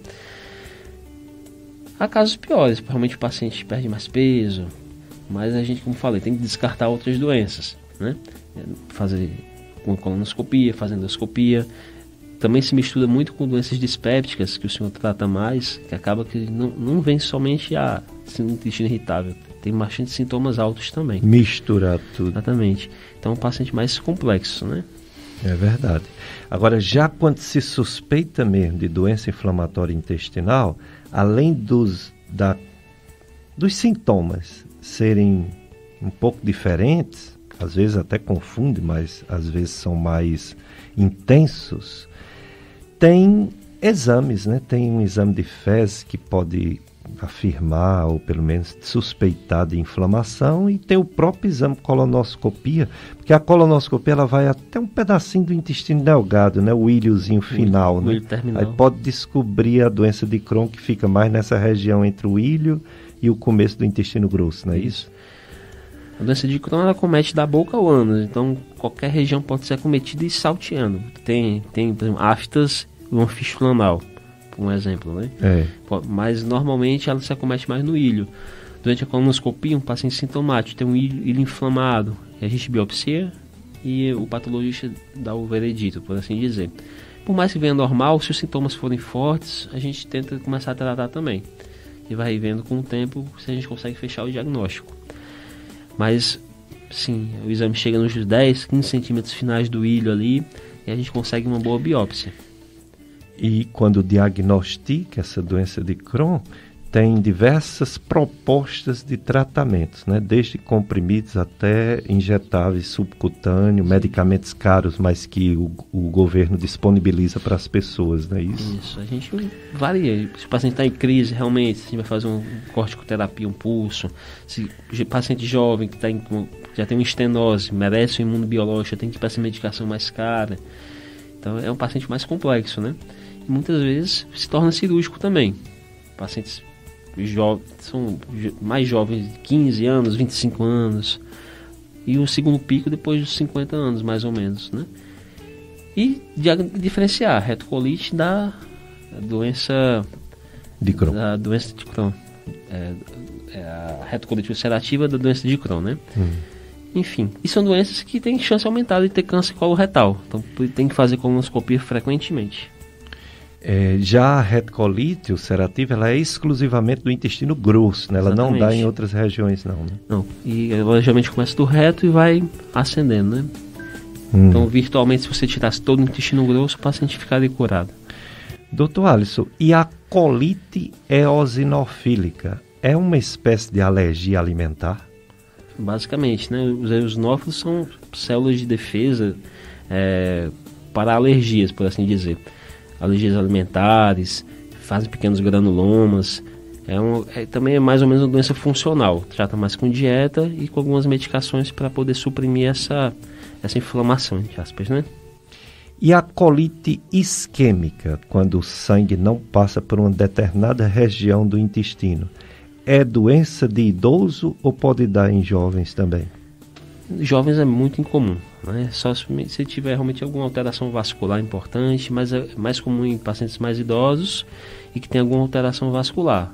Há casos piores, provavelmente o paciente perde mais peso, mas a gente, como falei, tem que descartar outras doenças, né? É, fazer com colonoscopia, fazendo endoscopia. Também se mistura muito com doenças dispépticas, que o senhor trata mais, que acaba que não, não vem somente a intestino irritável. Tem bastante sintomas altos também. Misturar tudo. Exatamente. Então é um paciente mais complexo, né? É verdade. Agora, já quando se suspeita mesmo de doença inflamatória intestinal, além dos, da, dos sintomas serem um pouco diferentes, às vezes até confunde, mas às vezes são mais intensos, tem exames, né? Tem um exame de fezes que pode afirmar ou pelo menos suspeitar de inflamação e tem o próprio exame colonoscopia, porque a colonoscopia ela vai até um pedacinho do intestino delgado, né, o ilhozinho final, o, né? O Aí pode descobrir a doença de Crohn que fica mais nessa região entre o ilho e o começo do intestino grosso, não é isso? isso? A doença de Crohn ela comete da boca ao ânus, então qualquer região pode ser acometida e salteando. Tem, tem por exemplo, aftas e uma fístula anal, por um exemplo, né? É. Mas normalmente ela se acomete mais no ilho. Durante a colonoscopia, um paciente sintomático tem um ilho, ilho inflamado, a gente biopsia e o patologista dá o veredito, por assim dizer. Por mais que venha normal, se os sintomas forem fortes, a gente tenta começar a tratar também. E vai vendo com o tempo se a gente consegue fechar o diagnóstico. Mas sim, o exame chega nos 10, 15 centímetros finais do ilho ali e a gente consegue uma boa biópsia. E quando diagnostica essa doença de Crohn, tem diversas propostas de tratamentos, né? desde comprimidos até injetáveis subcutâneos, medicamentos caros, mas que o, o governo disponibiliza para as pessoas, não é isso? Isso, a gente varia. Se o paciente está em crise, realmente, se vai fazer um corticoterapia, um pulso. Se o paciente jovem que tá em, já tem uma estenose, merece um imunobiológico, tem que ir para essa medicação mais cara. Então é um paciente mais complexo, né? E muitas vezes se torna cirúrgico também. Pacientes jo são mais jovens, 15 anos, 25 anos. E o segundo pico depois dos 50 anos, mais ou menos, né? E diferenciar retocolite da doença de Crohn. Da doença de Crohn. É, é a retocolite ulcerativa da doença de Crohn, né? Hum. Enfim, e são doenças que têm chance aumentada de ter câncer coloretal. Então tem que fazer colonoscopia frequentemente. É, já a retcolite ulcerativa ela é exclusivamente do intestino grosso, né? ela Exatamente. não dá em outras regiões não. Né? Não, e ela geralmente começa do reto e vai ascendendo, né? Hum. Então, virtualmente, se você tirasse todo o intestino grosso, o paciente ficaria curado. Doutor Alisson, e a colite eosinofílica é uma espécie de alergia alimentar? Basicamente, né? Os eosinófilos são células de defesa é, para alergias, por assim dizer alergias alimentares, fazem pequenos granulomas. É, um, é também é mais ou menos uma doença funcional. Trata mais com dieta e com algumas medicações para poder suprimir essa, essa inflamação, entre aspas, né? E a colite isquêmica, quando o sangue não passa por uma determinada região do intestino, é doença de idoso ou pode dar em jovens também? Jovens é muito incomum. Né? Só se, você tiver realmente alguma alteração vascular importante, mas é mais comum em pacientes mais idosos e que tem alguma alteração vascular.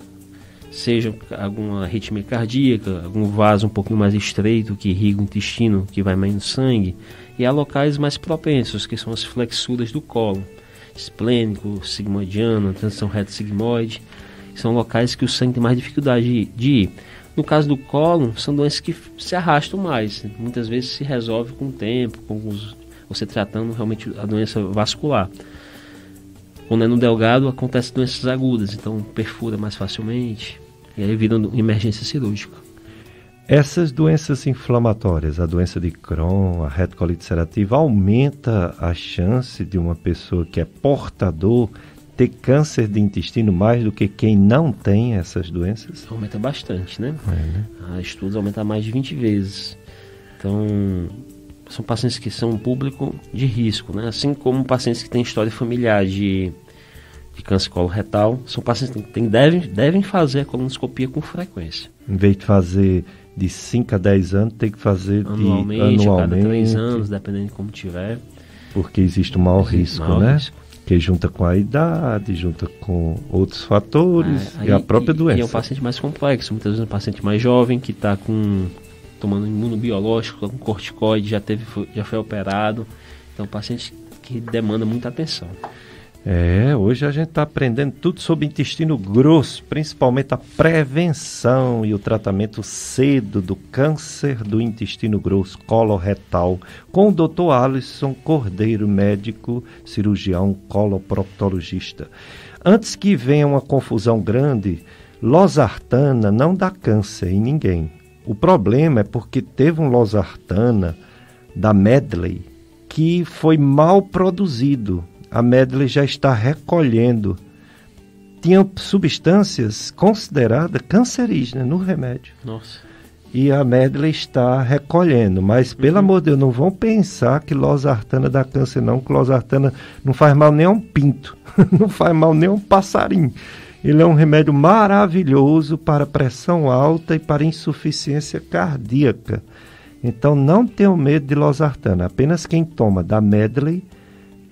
Seja alguma arritmia cardíaca, algum vaso um pouquinho mais estreito que irriga o intestino, que vai mais no sangue. E há locais mais propensos, que são as flexuras do colo, esplênico, sigmoidiano, transição reto sigmoide. São locais que o sangue tem mais dificuldade de ir. No caso do cólon, são doenças que se arrastam mais. Né? Muitas vezes se resolve com o tempo, com os, você tratando realmente a doença vascular. Quando é no delgado, acontecem doenças agudas, então perfura mais facilmente e aí vira emergência cirúrgica. Essas doenças inflamatórias, a doença de Crohn, a retocolite ulcerativa, aumenta a chance de uma pessoa que é portador ter câncer de intestino mais do que quem não tem essas doenças? Aumenta bastante, né? É, né? Ah, estudos aumentam mais de 20 vezes. Então, são pacientes que são um público de risco, né? Assim como pacientes que têm história familiar de, de câncer coloretal, são pacientes que tem, devem, devem fazer a colonoscopia com frequência. Em vez de fazer de 5 a 10 anos, tem que fazer anualmente, de, anualmente. cada 3 anos, dependendo de como tiver. Porque existe um maior existe risco, maior né? Risco que junta com a idade, junta com outros fatores ah, é aí, e a própria e, doença. E é um paciente mais complexo, muitas vezes é um paciente mais jovem que está com tomando imunobiológico, com corticoide, já teve já foi operado. Então, é um paciente que demanda muita atenção. É, hoje a gente está aprendendo tudo sobre intestino grosso, principalmente a prevenção e o tratamento cedo do câncer do intestino grosso coloretal, com o Dr. Alisson Cordeiro, médico, cirurgião coloproctologista. Antes que venha uma confusão grande, losartana não dá câncer em ninguém. O problema é porque teve um losartana da Medley que foi mal produzido a Medley já está recolhendo. Tinham substâncias consideradas cancerígenas no remédio. Nossa. E a Medley está recolhendo. Mas, pelo uhum. amor de Deus, não vão pensar que losartana dá câncer, não. Que losartana não faz mal nem a um pinto. não faz mal nem a um passarinho. Ele é um remédio maravilhoso para pressão alta e para insuficiência cardíaca. Então não tenham medo de losartana. Apenas quem toma da Medley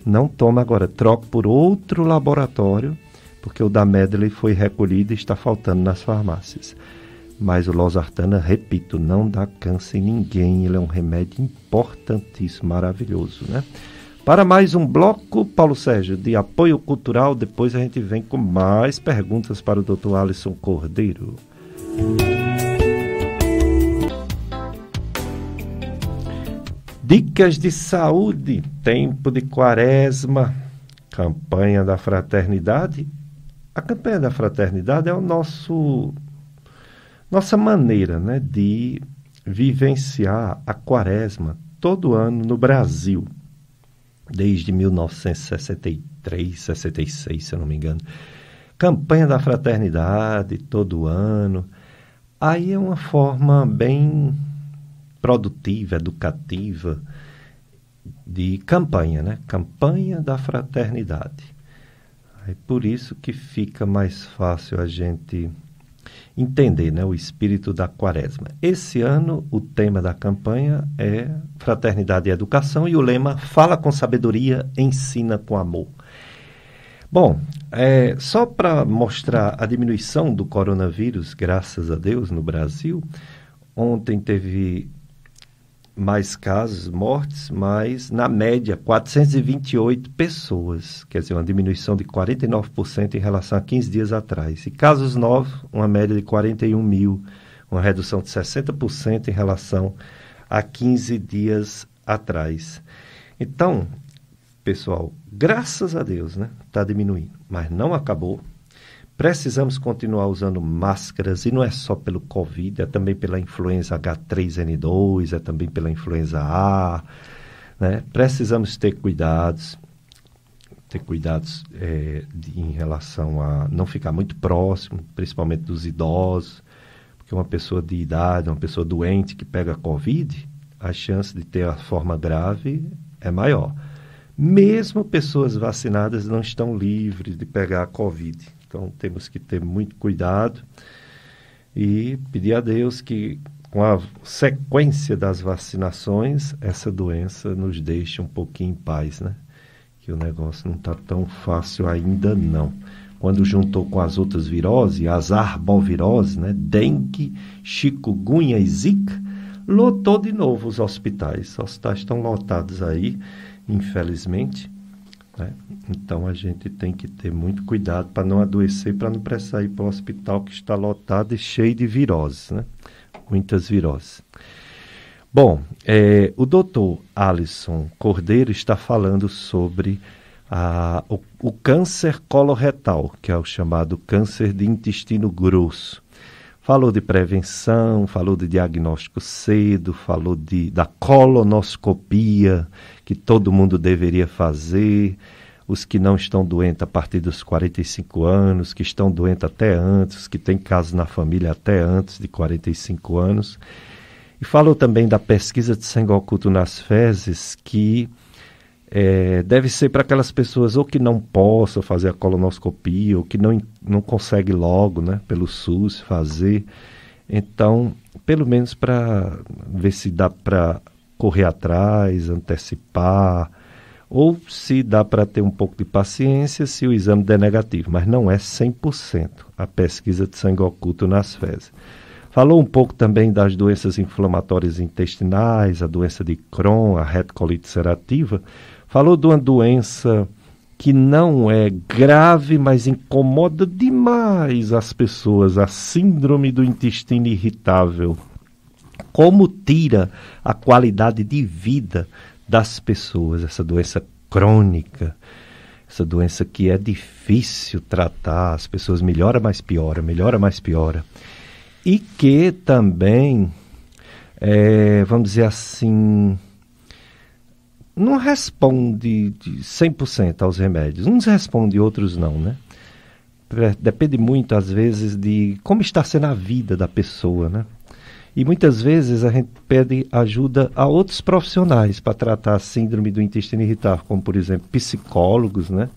não toma agora, troca por outro laboratório, porque o da Medley foi recolhido e está faltando nas farmácias. Mas o losartana, repito, não dá câncer em ninguém, ele é um remédio importantíssimo, maravilhoso, né? Para mais um bloco, Paulo Sérgio, de apoio cultural, depois a gente vem com mais perguntas para o Dr. Alisson Cordeiro. Música Dicas de saúde, tempo de quaresma, campanha da fraternidade. A campanha da fraternidade é o nosso nossa maneira, né, de vivenciar a quaresma todo ano no Brasil, desde 1963, 66, se eu não me engano. Campanha da fraternidade todo ano. Aí é uma forma bem produtiva, educativa, de campanha, né? Campanha da fraternidade. É por isso que fica mais fácil a gente entender né, o espírito da quaresma. Esse ano, o tema da campanha é Fraternidade e Educação e o lema Fala com Sabedoria, Ensina com Amor. Bom, é, só para mostrar a diminuição do coronavírus, graças a Deus, no Brasil, ontem teve mais casos, mortes, mas na média 428 pessoas, quer dizer, uma diminuição de 49% em relação a 15 dias atrás. E casos novos, uma média de 41 mil, uma redução de 60% em relação a 15 dias atrás. Então, pessoal, graças a Deus, né? Está diminuindo, mas não acabou. Precisamos continuar usando máscaras e não é só pelo Covid, é também pela influenza H3N2, é também pela influenza A. Né? Precisamos ter cuidados, ter cuidados é, de, em relação a não ficar muito próximo, principalmente dos idosos, porque uma pessoa de idade, uma pessoa doente que pega Covid, a chance de ter a forma grave é maior. Mesmo pessoas vacinadas não estão livres de pegar Covid então temos que ter muito cuidado e pedir a Deus que com a sequência das vacinações essa doença nos deixe um pouquinho em paz, né? Que o negócio não está tão fácil ainda não. Quando juntou com as outras viroses, as arboviroses, né? Dengue, chikungunya e zika, lotou de novo os hospitais. Os hospitais estão lotados aí, infelizmente. Né? Então a gente tem que ter muito cuidado para não adoecer, para não precisar ir para o hospital que está lotado e cheio de viroses, né? muitas viroses. Bom, é, o doutor Alisson Cordeiro está falando sobre a, o, o câncer coloretal, que é o chamado câncer de intestino grosso. Falou de prevenção, falou de diagnóstico cedo, falou de, da colonoscopia, que todo mundo deveria fazer, os que não estão doentes a partir dos 45 anos, que estão doentes até antes, que tem casos na família até antes de 45 anos. E falou também da pesquisa de sangue oculto nas fezes, que é, deve ser para aquelas pessoas ou que não possam fazer a colonoscopia, ou que não, não consegue logo, né, pelo SUS, fazer. Então, pelo menos para ver se dá para correr atrás, antecipar, ou se dá para ter um pouco de paciência se o exame der negativo, mas não é 100% a pesquisa de sangue oculto nas fezes. Falou um pouco também das doenças inflamatórias intestinais, a doença de Crohn, a retocolite ulcerativa. Falou de uma doença que não é grave, mas incomoda demais as pessoas, a síndrome do intestino irritável como tira a qualidade de vida das pessoas, essa doença crônica, essa doença que é difícil tratar, as pessoas melhora mais piora, melhora mais piora. E que também, é, vamos dizer assim, não responde de 100% aos remédios. Uns respondem, outros não, né? Depende muito, às vezes, de como está sendo a vida da pessoa, né? E muitas vezes a gente pede ajuda a outros profissionais para tratar a síndrome do intestino irritável, como por exemplo psicólogos, né?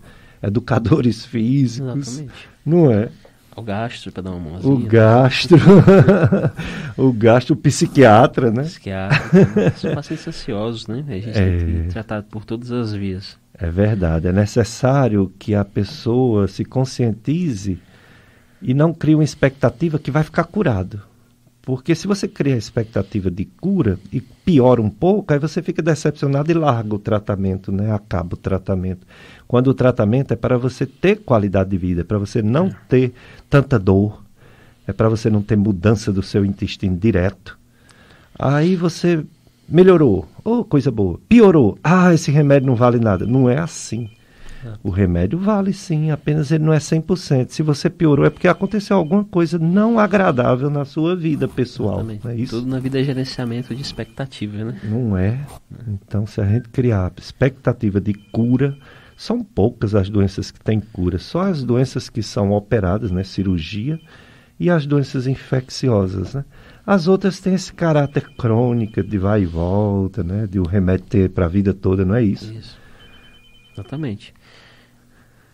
educadores físicos. Exatamente. Não é? O gastro, para tá dar uma mãozinha. O né? gastro. o gastro, o psiquiatra, né? Psiquiatra. Né? São pacientes ansiosos, né? A gente é... tem que tratar por todas as vias. É verdade. É necessário que a pessoa se conscientize e não crie uma expectativa que vai ficar curado. Porque se você cria a expectativa de cura e piora um pouco, aí você fica decepcionado e larga o tratamento, né? acaba o tratamento. Quando o tratamento é para você ter qualidade de vida, é para você não é. ter tanta dor, é para você não ter mudança do seu intestino direto. Aí você melhorou, oh, coisa boa. Piorou, ah, esse remédio não vale nada. Não é assim. O remédio vale sim, apenas ele não é 100%. Se você piorou é porque aconteceu alguma coisa não agradável na sua vida pessoal. Não é isso? Tudo na vida é gerenciamento de expectativa, né? Não é. Então, se a gente criar expectativa de cura, são poucas as doenças que têm cura, só as doenças que são operadas, né, cirurgia, e as doenças infecciosas, né? As outras têm esse caráter crônico de vai e volta, né? De o remédio ter para a vida toda, não é isso? Isso. Exatamente.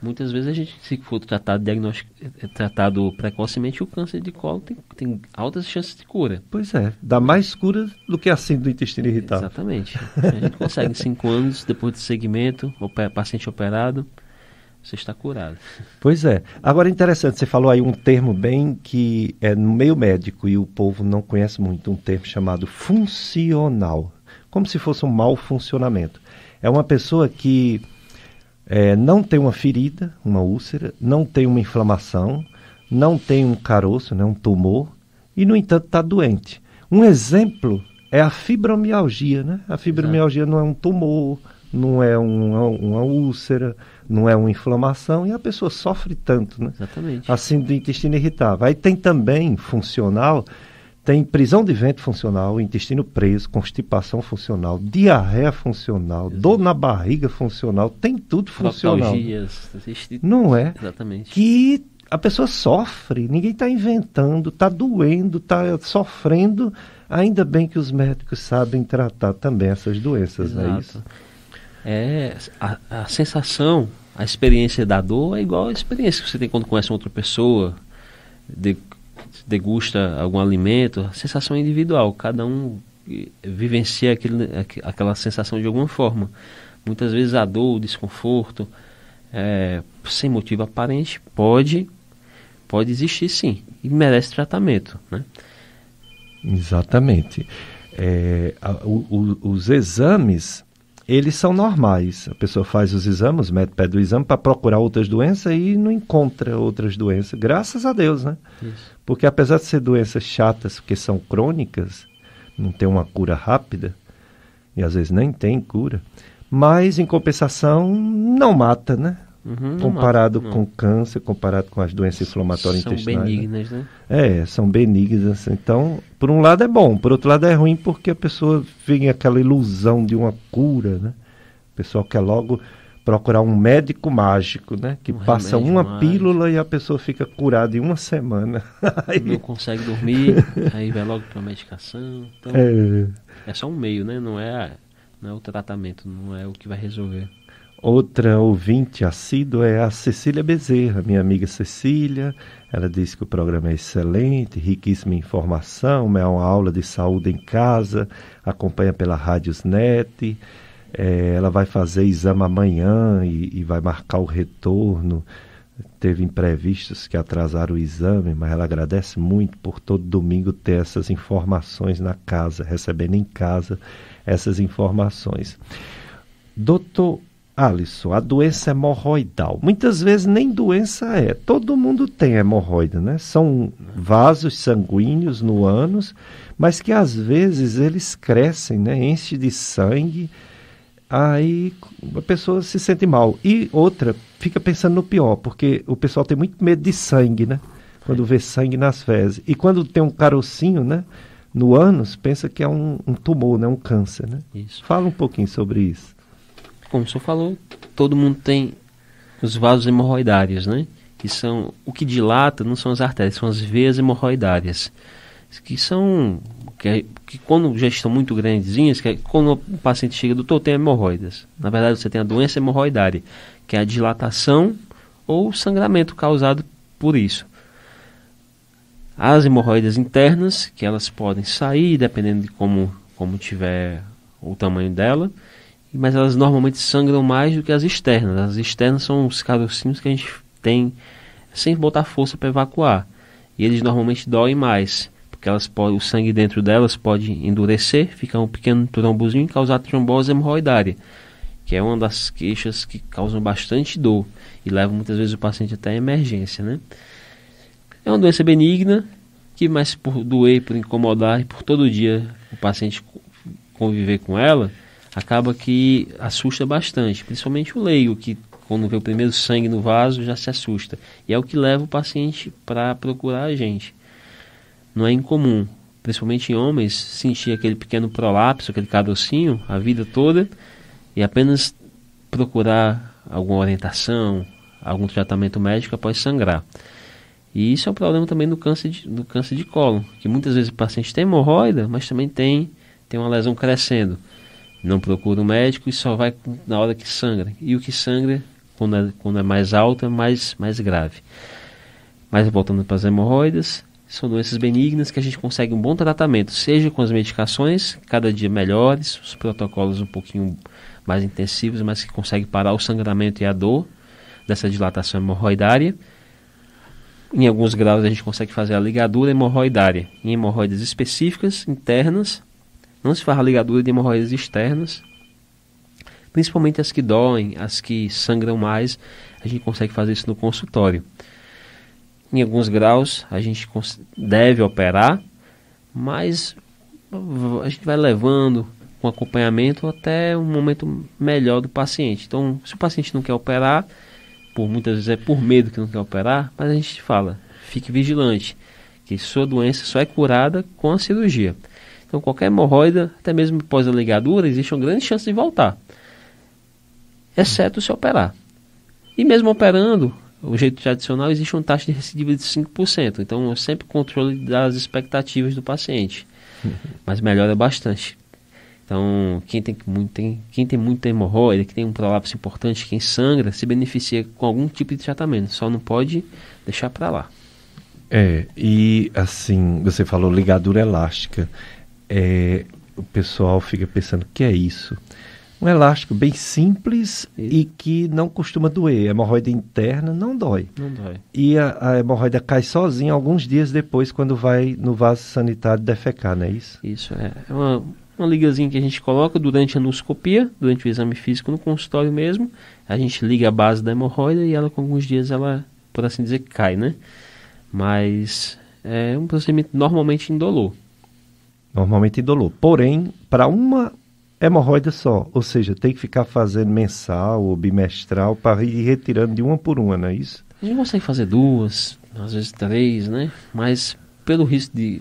Muitas vezes a gente, se for tratado, diagnóstico tratado precocemente, o câncer de colo tem, tem altas chances de cura. Pois é, dá mais cura do que a síndrome do intestino irritado. Exatamente. A gente consegue em anos, depois do segmento, o paciente operado, você está curado. Pois é. Agora, interessante, você falou aí um termo bem que é no meio médico e o povo não conhece muito, um termo chamado funcional. Como se fosse um mau funcionamento. É uma pessoa que é, não tem uma ferida, uma úlcera, não tem uma inflamação, não tem um caroço, né, um tumor, e, no entanto, está doente. Um exemplo é a fibromialgia. Né? A fibromialgia Exato. não é um tumor, não é uma, uma, úlcera, não é uma inflamação, e a pessoa sofre tanto. Né? Exatamente. Assim do intestino irritável. Aí tem também funcional tem prisão de vento funcional, intestino preso, constipação funcional, diarreia funcional, dor na barriga funcional, tem tudo funcional. Não é? Exatamente. Que a pessoa sofre, ninguém está inventando, está doendo, está sofrendo. Ainda bem que os médicos sabem tratar também essas doenças, Exato. não é isso? É, a, a sensação, a experiência da dor é igual a experiência que você tem quando conhece outra pessoa, de degusta algum alimento, sensação é individual, cada um vivencia aquele, aquela sensação de alguma forma. Muitas vezes a dor, o desconforto, é, sem motivo aparente, pode, pode existir sim e merece tratamento. Né? Exatamente. É, a, o, o, os exames eles são normais. A pessoa faz os exames, mete o pé do exame para procurar outras doenças e não encontra outras doenças. Graças a Deus, né? Isso. Porque apesar de ser doenças chatas, porque são crônicas, não tem uma cura rápida, e às vezes nem tem cura, mas em compensação não mata, né? Uhum, comparado não, não. com câncer, comparado com as doenças inflamatórias são intestinais. São né? benignas, né? né? É, são benignas. Então, por um lado é bom, por outro lado é ruim porque a pessoa tem aquela ilusão de uma cura, né? O pessoal quer logo procurar um médico mágico, né? Que um passa uma mágico. pílula e a pessoa fica curada em uma semana. aí... Não consegue dormir, aí vai logo para a medicação. Então, é... é só um meio, né? Não é, não é o tratamento, não é o que vai resolver. Outra ouvinte assídua é a Cecília Bezerra, minha amiga Cecília. Ela diz que o programa é excelente, riquíssima informação, é uma aula de saúde em casa, acompanha pela Rádios Net. É, ela vai fazer exame amanhã e, e vai marcar o retorno. Teve imprevistos que atrasaram o exame, mas ela agradece muito por todo domingo ter essas informações na casa, recebendo em casa essas informações. Doutor Alisson, a doença é hemorroidal. Muitas vezes nem doença é. Todo mundo tem hemorroida, né? São vasos sanguíneos no ânus, mas que às vezes eles crescem, né? Enche de sangue. Aí a pessoa se sente mal. E outra, fica pensando no pior, porque o pessoal tem muito medo de sangue, né? Quando vê sangue nas fezes. E quando tem um carocinho, né? No ânus, pensa que é um, um tumor, né? Um câncer, né? Isso. Fala um pouquinho sobre isso como o senhor falou, todo mundo tem os vasos hemorroidários, né? Que são o que dilata não são as artérias, são as veias hemorroidárias, que são que, é, que quando já estão muito grandezinhas, que é quando o paciente chega, doutor, tem hemorroidas. Na verdade, você tem a doença hemorroidária, que é a dilatação ou sangramento causado por isso. As hemorroidas internas, que elas podem sair dependendo de como como tiver o tamanho dela mas elas normalmente sangram mais do que as externas. As externas são os carocinhos que a gente tem sem botar força para evacuar. E eles normalmente doem mais, porque elas podem, o sangue dentro delas pode endurecer, ficar um pequeno trombozinho e causar trombose hemorroidária, que é uma das queixas que causam bastante dor e levam muitas vezes o paciente até a emergência, né? É uma doença benigna que mais por doer, por incomodar e por todo dia o paciente conviver com ela, acaba que assusta bastante, principalmente o leigo, que quando vê o primeiro sangue no vaso já se assusta. E é o que leva o paciente para procurar a gente. Não é incomum, principalmente em homens, sentir aquele pequeno prolapso, aquele carocinho, a vida toda, e apenas procurar alguma orientação, algum tratamento médico após sangrar. E isso é um problema também do câncer de, do câncer de colo, que muitas vezes o paciente tem hemorroida, mas também tem, tem uma lesão crescendo não procura um médico e só vai na hora que sangra. E o que sangra, quando é, quando é mais alta, é mais, mais grave. Mas voltando para as hemorroidas, são doenças benignas que a gente consegue um bom tratamento, seja com as medicações, cada dia melhores, os protocolos um pouquinho mais intensivos, mas que consegue parar o sangramento e a dor dessa dilatação hemorroidária. Em alguns graus a gente consegue fazer a ligadura hemorroidária em hemorroidas específicas internas não se faz a ligadura de hemorroidas externas, principalmente as que doem, as que sangram mais, a gente consegue fazer isso no consultório. Em alguns graus a gente deve operar, mas a gente vai levando com acompanhamento até um momento melhor do paciente. Então, se o paciente não quer operar, por muitas vezes é por medo que não quer operar, mas a gente fala, fique vigilante, que sua doença só é curada com a cirurgia. Então, qualquer hemorroida, até mesmo após a ligadura, existe uma grande chance de voltar, exceto se operar. E mesmo operando, o jeito tradicional, existe uma taxa de recidiva de 5%. Então, é sempre controle das expectativas do paciente, uhum. mas melhora bastante. Então, quem tem, muito, tem, quem tem muita hemorroida, que tem um prolapso importante, quem sangra, se beneficia com algum tipo de tratamento, só não pode deixar para lá. É, e assim, você falou ligadura elástica é, o pessoal fica pensando: que é isso? Um elástico bem simples isso. e que não costuma doer. A hemorroida interna não dói. Não dói. E a, a hemorroida cai sozinha alguns dias depois quando vai no vaso sanitário defecar, não é isso? Isso, é. é uma, uma ligazinha que a gente coloca durante a anuscopia, durante o exame físico no consultório mesmo. A gente liga a base da hemorroida e ela com alguns dias ela, por assim dizer, cai, né? Mas é um procedimento normalmente indolor normalmente indolor. Porém, para uma hemorroida só, ou seja, tem que ficar fazendo mensal ou bimestral para ir retirando de uma por uma, não é isso? A gente consegue fazer duas, às vezes três, né? Mas pelo risco de,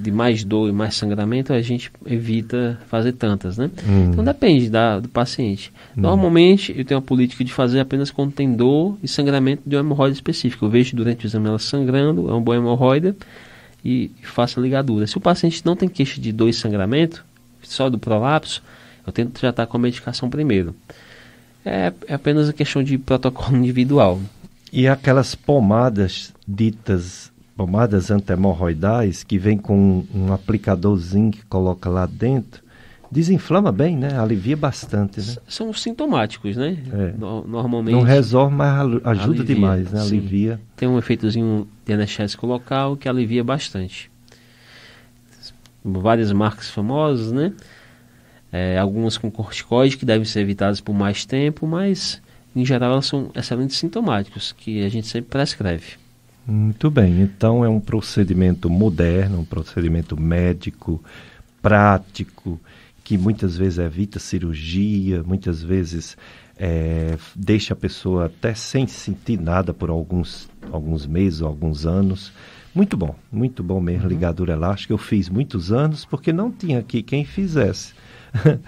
de mais dor e mais sangramento, a gente evita fazer tantas, né? Hum. Então depende da, do paciente. Hum. Normalmente eu tenho a política de fazer apenas quando tem dor e sangramento de uma hemorroida específica. Eu vejo durante o exame ela sangrando, é uma boa hemorroida e faça ligadura. Se o paciente não tem queixa de dor e sangramento, só do prolapso, eu tento tratar com a medicação primeiro. É, é apenas a questão de protocolo individual. E aquelas pomadas ditas, pomadas antemorroidais, que vem com um aplicadorzinho que coloca lá dentro, Desinflama bem, né? Alivia bastante, né? São sintomáticos, né? É. No, normalmente. Não resolve, mas ajuda alivia, demais, né? Alivia. Sim. Tem um efeitozinho de anestésico local que alivia bastante. Várias marcas famosas, né? É, algumas com corticoide que devem ser evitadas por mais tempo, mas em geral elas são excelentes sintomáticos que a gente sempre prescreve. Muito bem, então é um procedimento moderno, um procedimento médico, prático que muitas vezes evita cirurgia, muitas vezes é, deixa a pessoa até sem sentir nada por alguns, alguns meses, alguns anos. Muito bom, muito bom mesmo, uhum. ligadura elástica. Eu fiz muitos anos porque não tinha aqui quem fizesse.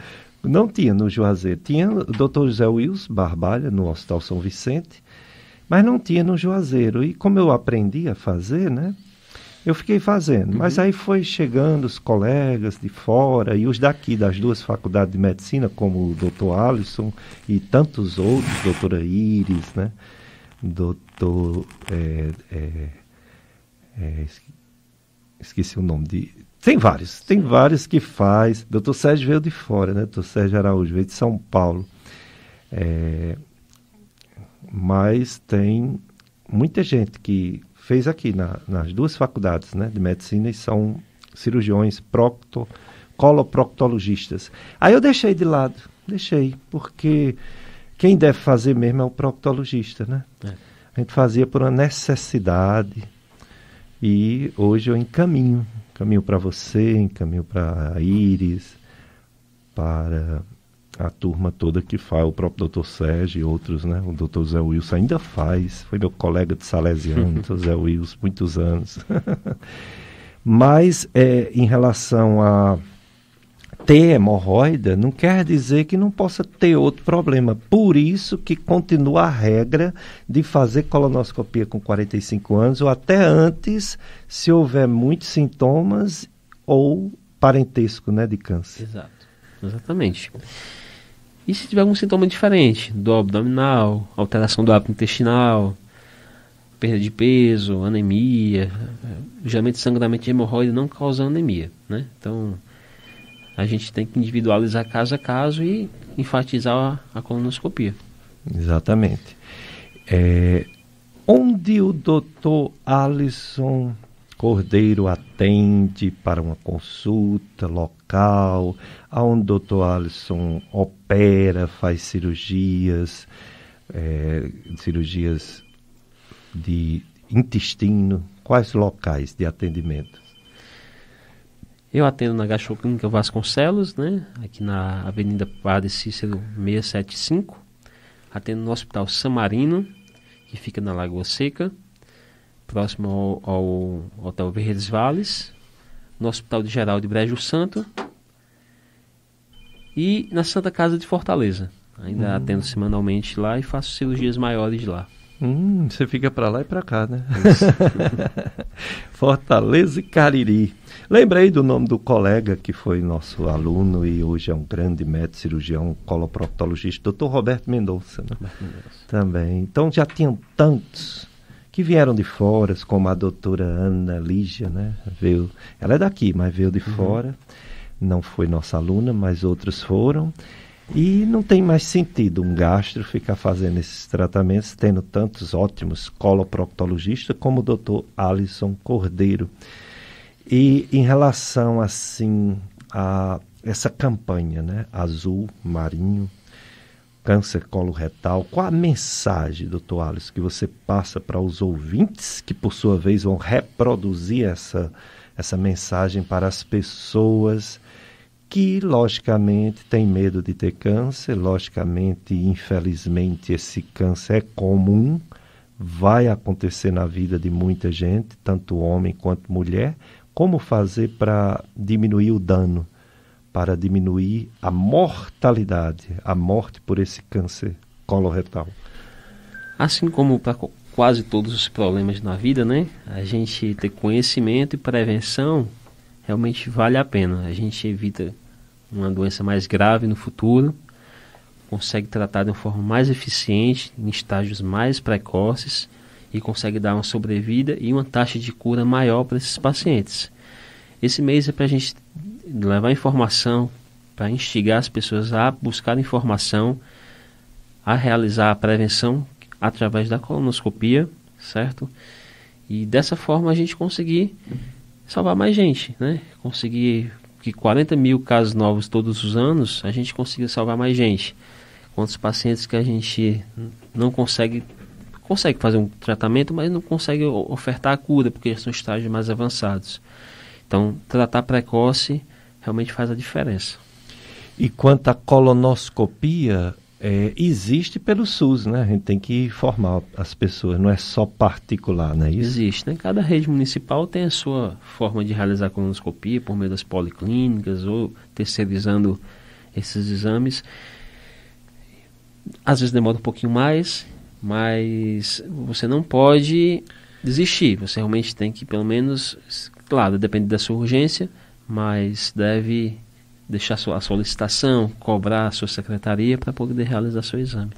não tinha no Juazeiro. Tinha o Dr. José Wills Barbalha, no Hospital São Vicente, mas não tinha no Juazeiro. E como eu aprendi a fazer, né? Eu fiquei fazendo, mas uhum. aí foi chegando os colegas de fora e os daqui das duas faculdades de medicina, como o doutor Alisson e tantos outros, doutora Iris, né? Doutor. É, é, é, esqueci o nome de. Tem vários, tem vários que faz. Doutor Sérgio veio de fora, né? Doutor Sérgio Araújo veio de São Paulo. É, mas tem muita gente que fez aqui na, nas duas faculdades né, de medicina e são cirurgiões, procto, coloproctologistas. Aí eu deixei de lado, deixei, porque quem deve fazer mesmo é o proctologista, né? É. A gente fazia por uma necessidade e hoje eu encaminho, encaminho para você, encaminho para a Iris, para a turma toda que faz, o próprio doutor Sérgio e outros, né? O doutor Zé Wilson ainda faz, foi meu colega de Salesiano, doutor Zé Wilson, muitos anos. Mas é, em relação a ter hemorroida, não quer dizer que não possa ter outro problema. Por isso que continua a regra de fazer colonoscopia com 45 anos ou até antes, se houver muitos sintomas ou parentesco né, de câncer. Exato, exatamente. E se tiver algum sintoma diferente, dor abdominal, alteração do hábito intestinal, perda de peso, anemia, geralmente sangramento de hemorroide não causa anemia, né? Então a gente tem que individualizar caso a caso e enfatizar a, a colonoscopia. Exatamente. É, onde o doutor Alisson Cordeiro atende para uma consulta local, aonde o doutor Alisson opera, faz cirurgias, é, cirurgias de intestino. Quais locais de atendimento? Eu atendo na Clínica Vasconcelos, né? aqui na Avenida Padre Cícero 675. Atendo no Hospital Samarino, que fica na Lagoa Seca próximo ao, ao Hotel Verdes Vales, no Hospital de Geral de Brejo Santo e na Santa Casa de Fortaleza. Ainda hum. atendo semanalmente lá e faço cirurgias maiores lá. Hum, você fica para lá e para cá, né? Fortaleza e Cariri. Lembrei do nome do colega que foi nosso aluno e hoje é um grande médico cirurgião coloproctologista, doutor Roberto Mendonça. Né? Também. Então já tinham tantos que vieram de fora, como a doutora Ana Lígia, né? Veio, ela é daqui, mas veio de uhum. fora. Não foi nossa aluna, mas outros foram. E não tem mais sentido um gastro ficar fazendo esses tratamentos, tendo tantos ótimos coloproctologistas como o doutor Alisson Cordeiro. E em relação, assim, a essa campanha, né? Azul, marinho, câncer coloretal. Qual a mensagem, doutor Alisson, que você passa para os ouvintes que, por sua vez, vão reproduzir essa, essa mensagem para as pessoas que, logicamente, têm medo de ter câncer, logicamente, infelizmente, esse câncer é comum, vai acontecer na vida de muita gente, tanto homem quanto mulher. Como fazer para diminuir o dano? para diminuir a mortalidade, a morte por esse câncer coloretal. Assim como para quase todos os problemas na vida, né? A gente ter conhecimento e prevenção realmente vale a pena. A gente evita uma doença mais grave no futuro, consegue tratar de uma forma mais eficiente, em estágios mais precoces e consegue dar uma sobrevida e uma taxa de cura maior para esses pacientes. Esse mês é para a gente levar informação, para instigar as pessoas a buscar informação, a realizar a prevenção através da colonoscopia, certo? E dessa forma a gente conseguir salvar mais gente, né? Conseguir que 40 mil casos novos todos os anos, a gente consiga salvar mais gente. Quantos pacientes que a gente não consegue consegue fazer um tratamento, mas não consegue ofertar a cura porque já são estágios mais avançados. Então, tratar precoce realmente faz a diferença. E quanto à colonoscopia, é, existe pelo SUS, né? A gente tem que informar as pessoas, não é só particular, não é isso? Existe, né? Cada rede municipal tem a sua forma de realizar a colonoscopia, por meio das policlínicas ou terceirizando esses exames. Às vezes demora um pouquinho mais, mas você não pode desistir. Você realmente tem que, pelo menos, claro, depende da sua urgência, mas deve deixar a solicitação, cobrar a sua secretaria para poder realizar seu exame.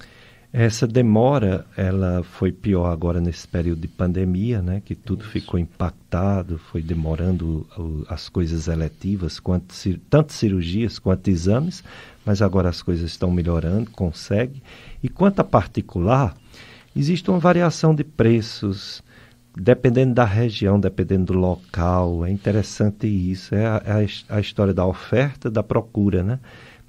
Essa demora, ela foi pior agora nesse período de pandemia, né? Que tudo Isso. ficou impactado, foi demorando as coisas eletivas, quanto, tanto cirurgias quanto exames, mas agora as coisas estão melhorando, consegue. E quanto a particular, existe uma variação de preços, dependendo da região, dependendo do local, é interessante isso. É a, é a, história da oferta, da procura, né?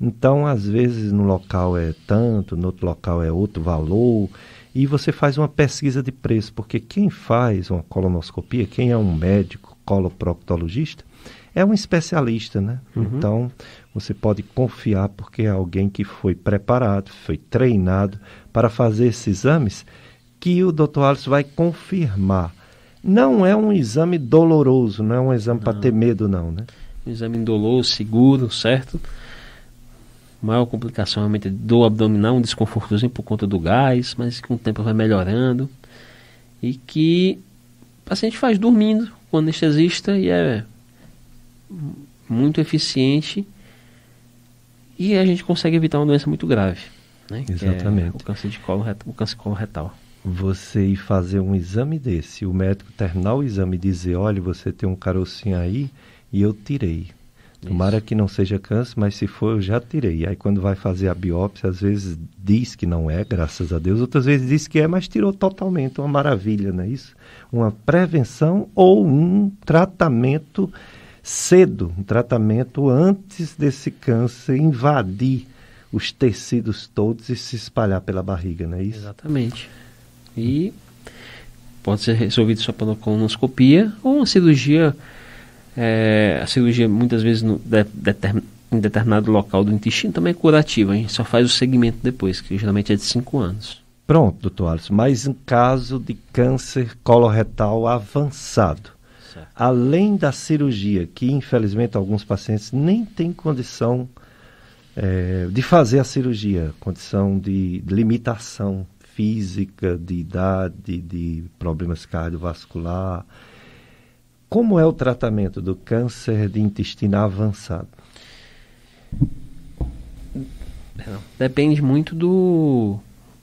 Então, às vezes, no local é tanto, no outro local é outro valor, e você faz uma pesquisa de preço, porque quem faz uma colonoscopia, quem é um médico coloproctologista, é um especialista, né? Uhum. Então, você pode confiar porque é alguém que foi preparado, foi treinado para fazer esses exames que o doutor Alisson vai confirmar. Não é um exame doloroso, não é um exame para ter medo, não, né? Um exame indolor, seguro, certo? A maior complicação realmente é dor abdominal, um desconfortozinho por conta do gás, mas com o tempo vai melhorando. E que o paciente faz dormindo com anestesista e é muito eficiente e a gente consegue evitar uma doença muito grave. Né? É Exatamente. É o câncer de colo, o câncer de colo retal você ir fazer um exame desse, o médico terminar o exame e dizer, olha, você tem um carocinho aí e eu tirei. Isso. Tomara que não seja câncer, mas se for, eu já tirei. Aí quando vai fazer a biópsia, às vezes diz que não é, graças a Deus, outras vezes diz que é, mas tirou totalmente. Uma maravilha, não é isso? Uma prevenção ou um tratamento cedo, um tratamento antes desse câncer invadir os tecidos todos e se espalhar pela barriga, não é isso? Exatamente. E pode ser resolvido só pela colonoscopia ou uma cirurgia. É, a cirurgia muitas vezes no, de, em determinado local do intestino também é curativa, a gente só faz o segmento depois, que geralmente é de 5 anos. Pronto, doutor Alisson, mas em caso de câncer coloretal avançado, certo. além da cirurgia, que infelizmente alguns pacientes nem têm condição é, de fazer a cirurgia, condição de limitação física, de idade, de problemas cardiovascular. Como é o tratamento do câncer de intestino avançado? Depende muito do,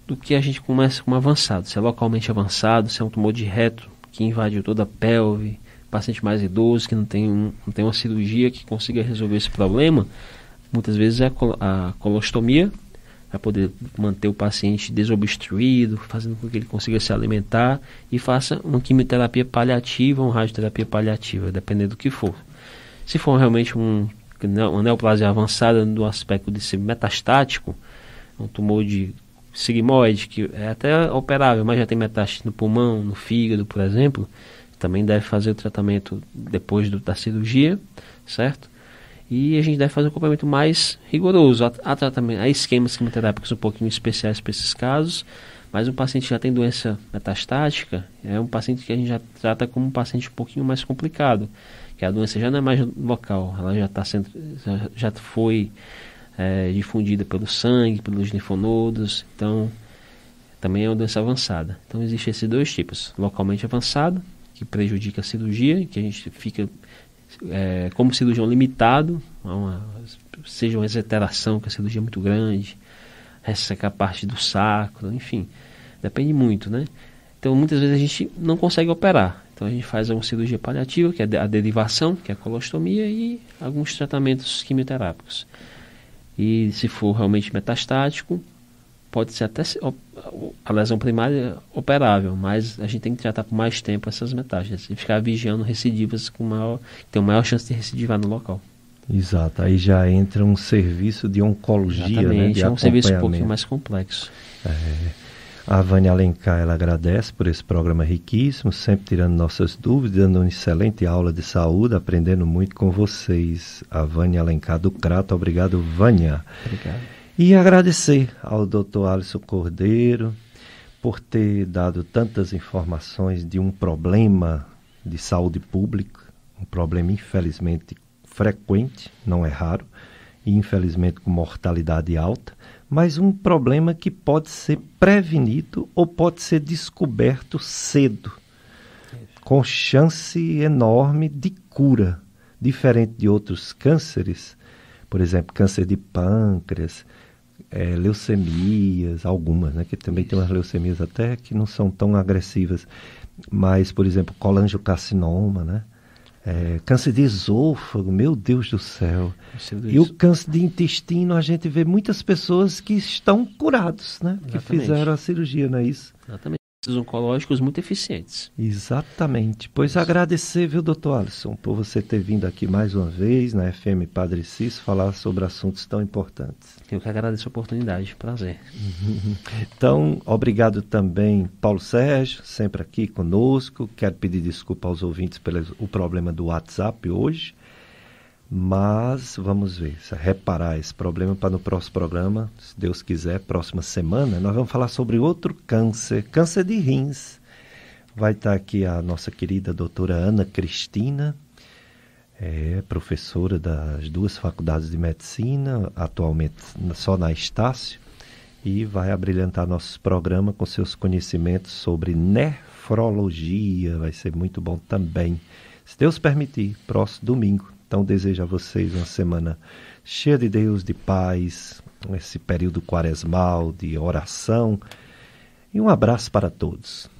do que a gente começa como avançado. Se é localmente avançado, se é um tumor de reto que invadiu toda a pelve, paciente mais idoso que não tem, um, não tem uma cirurgia que consiga resolver esse problema, muitas vezes é a colostomia, para poder manter o paciente desobstruído, fazendo com que ele consiga se alimentar e faça uma quimioterapia paliativa, uma radioterapia paliativa, dependendo do que for. Se for realmente um, né, uma neoplasia avançada no aspecto de ser metastático, um tumor de sigmoide, que é até operável, mas já tem metástase no pulmão, no fígado, por exemplo, também deve fazer o tratamento depois do, da cirurgia, certo? E a gente deve fazer um acompanhamento mais rigoroso. Há, tratamento, há esquemas quimioterápicos um pouquinho especiais para esses casos, mas um paciente que já tem doença metastática é um paciente que a gente já trata como um paciente um pouquinho mais complicado, que a doença já não é mais local, ela já, tá sendo, já, já foi é, difundida pelo sangue, pelos linfonodos, então também é uma doença avançada. Então existem esses dois tipos, localmente avançado, que prejudica a cirurgia, que a gente fica é, como cirurgião limitado, uma, seja uma exeteração, que a cirurgia é muito grande, ressecar parte do sacro, enfim, depende muito, né? Então muitas vezes a gente não consegue operar. Então a gente faz uma cirurgia paliativa, que é a derivação, que é a colostomia, e alguns tratamentos quimioterápicos. E se for realmente metastático, pode ser até a lesão primária operável, mas a gente tem que tratar por mais tempo essas metástases e ficar vigiando recidivas com maior, tem maior chance de recidivar no local. Exato, aí já entra um serviço de oncologia, Exatamente, né, de é um serviço um pouquinho mais complexo. É. A Vânia Alencar, ela agradece por esse programa riquíssimo, sempre tirando nossas dúvidas, dando uma excelente aula de saúde, aprendendo muito com vocês. A Vânia Alencar do Crato, obrigado Vânia. Obrigado. E agradecer ao doutor Alisson Cordeiro por ter dado tantas informações de um problema de saúde pública, um problema infelizmente frequente, não é raro, e infelizmente com mortalidade alta, mas um problema que pode ser prevenido ou pode ser descoberto cedo, com chance enorme de cura, diferente de outros cânceres, por exemplo, câncer de pâncreas, é, leucemias, algumas, né? Que também tem umas leucemias até que não são tão agressivas. Mas, por exemplo, colangiocarcinoma, né? É, câncer de esôfago, meu Deus do céu. E o câncer de intestino, a gente vê muitas pessoas que estão curados, né? Exatamente. Que fizeram a cirurgia, não é isso? Exatamente oncológicos muito eficientes. Exatamente. Pois Isso. agradecer, viu, doutor Alisson, por você ter vindo aqui mais uma vez na FM Padre Cis falar sobre assuntos tão importantes. Eu que agradeço a oportunidade, prazer. então, obrigado também, Paulo Sérgio, sempre aqui conosco. Quero pedir desculpa aos ouvintes pelo o problema do WhatsApp hoje. Mas vamos ver, reparar esse problema para no próximo programa, se Deus quiser, próxima semana, nós vamos falar sobre outro câncer, câncer de rins. Vai estar tá aqui a nossa querida doutora Ana Cristina, é professora das duas faculdades de medicina, atualmente só na Estácio, e vai abrilhantar nosso programa com seus conhecimentos sobre nefrologia. Vai ser muito bom também. Se Deus permitir, próximo domingo então desejo a vocês uma semana cheia de Deus, de paz, esse período quaresmal de oração. E um abraço para todos.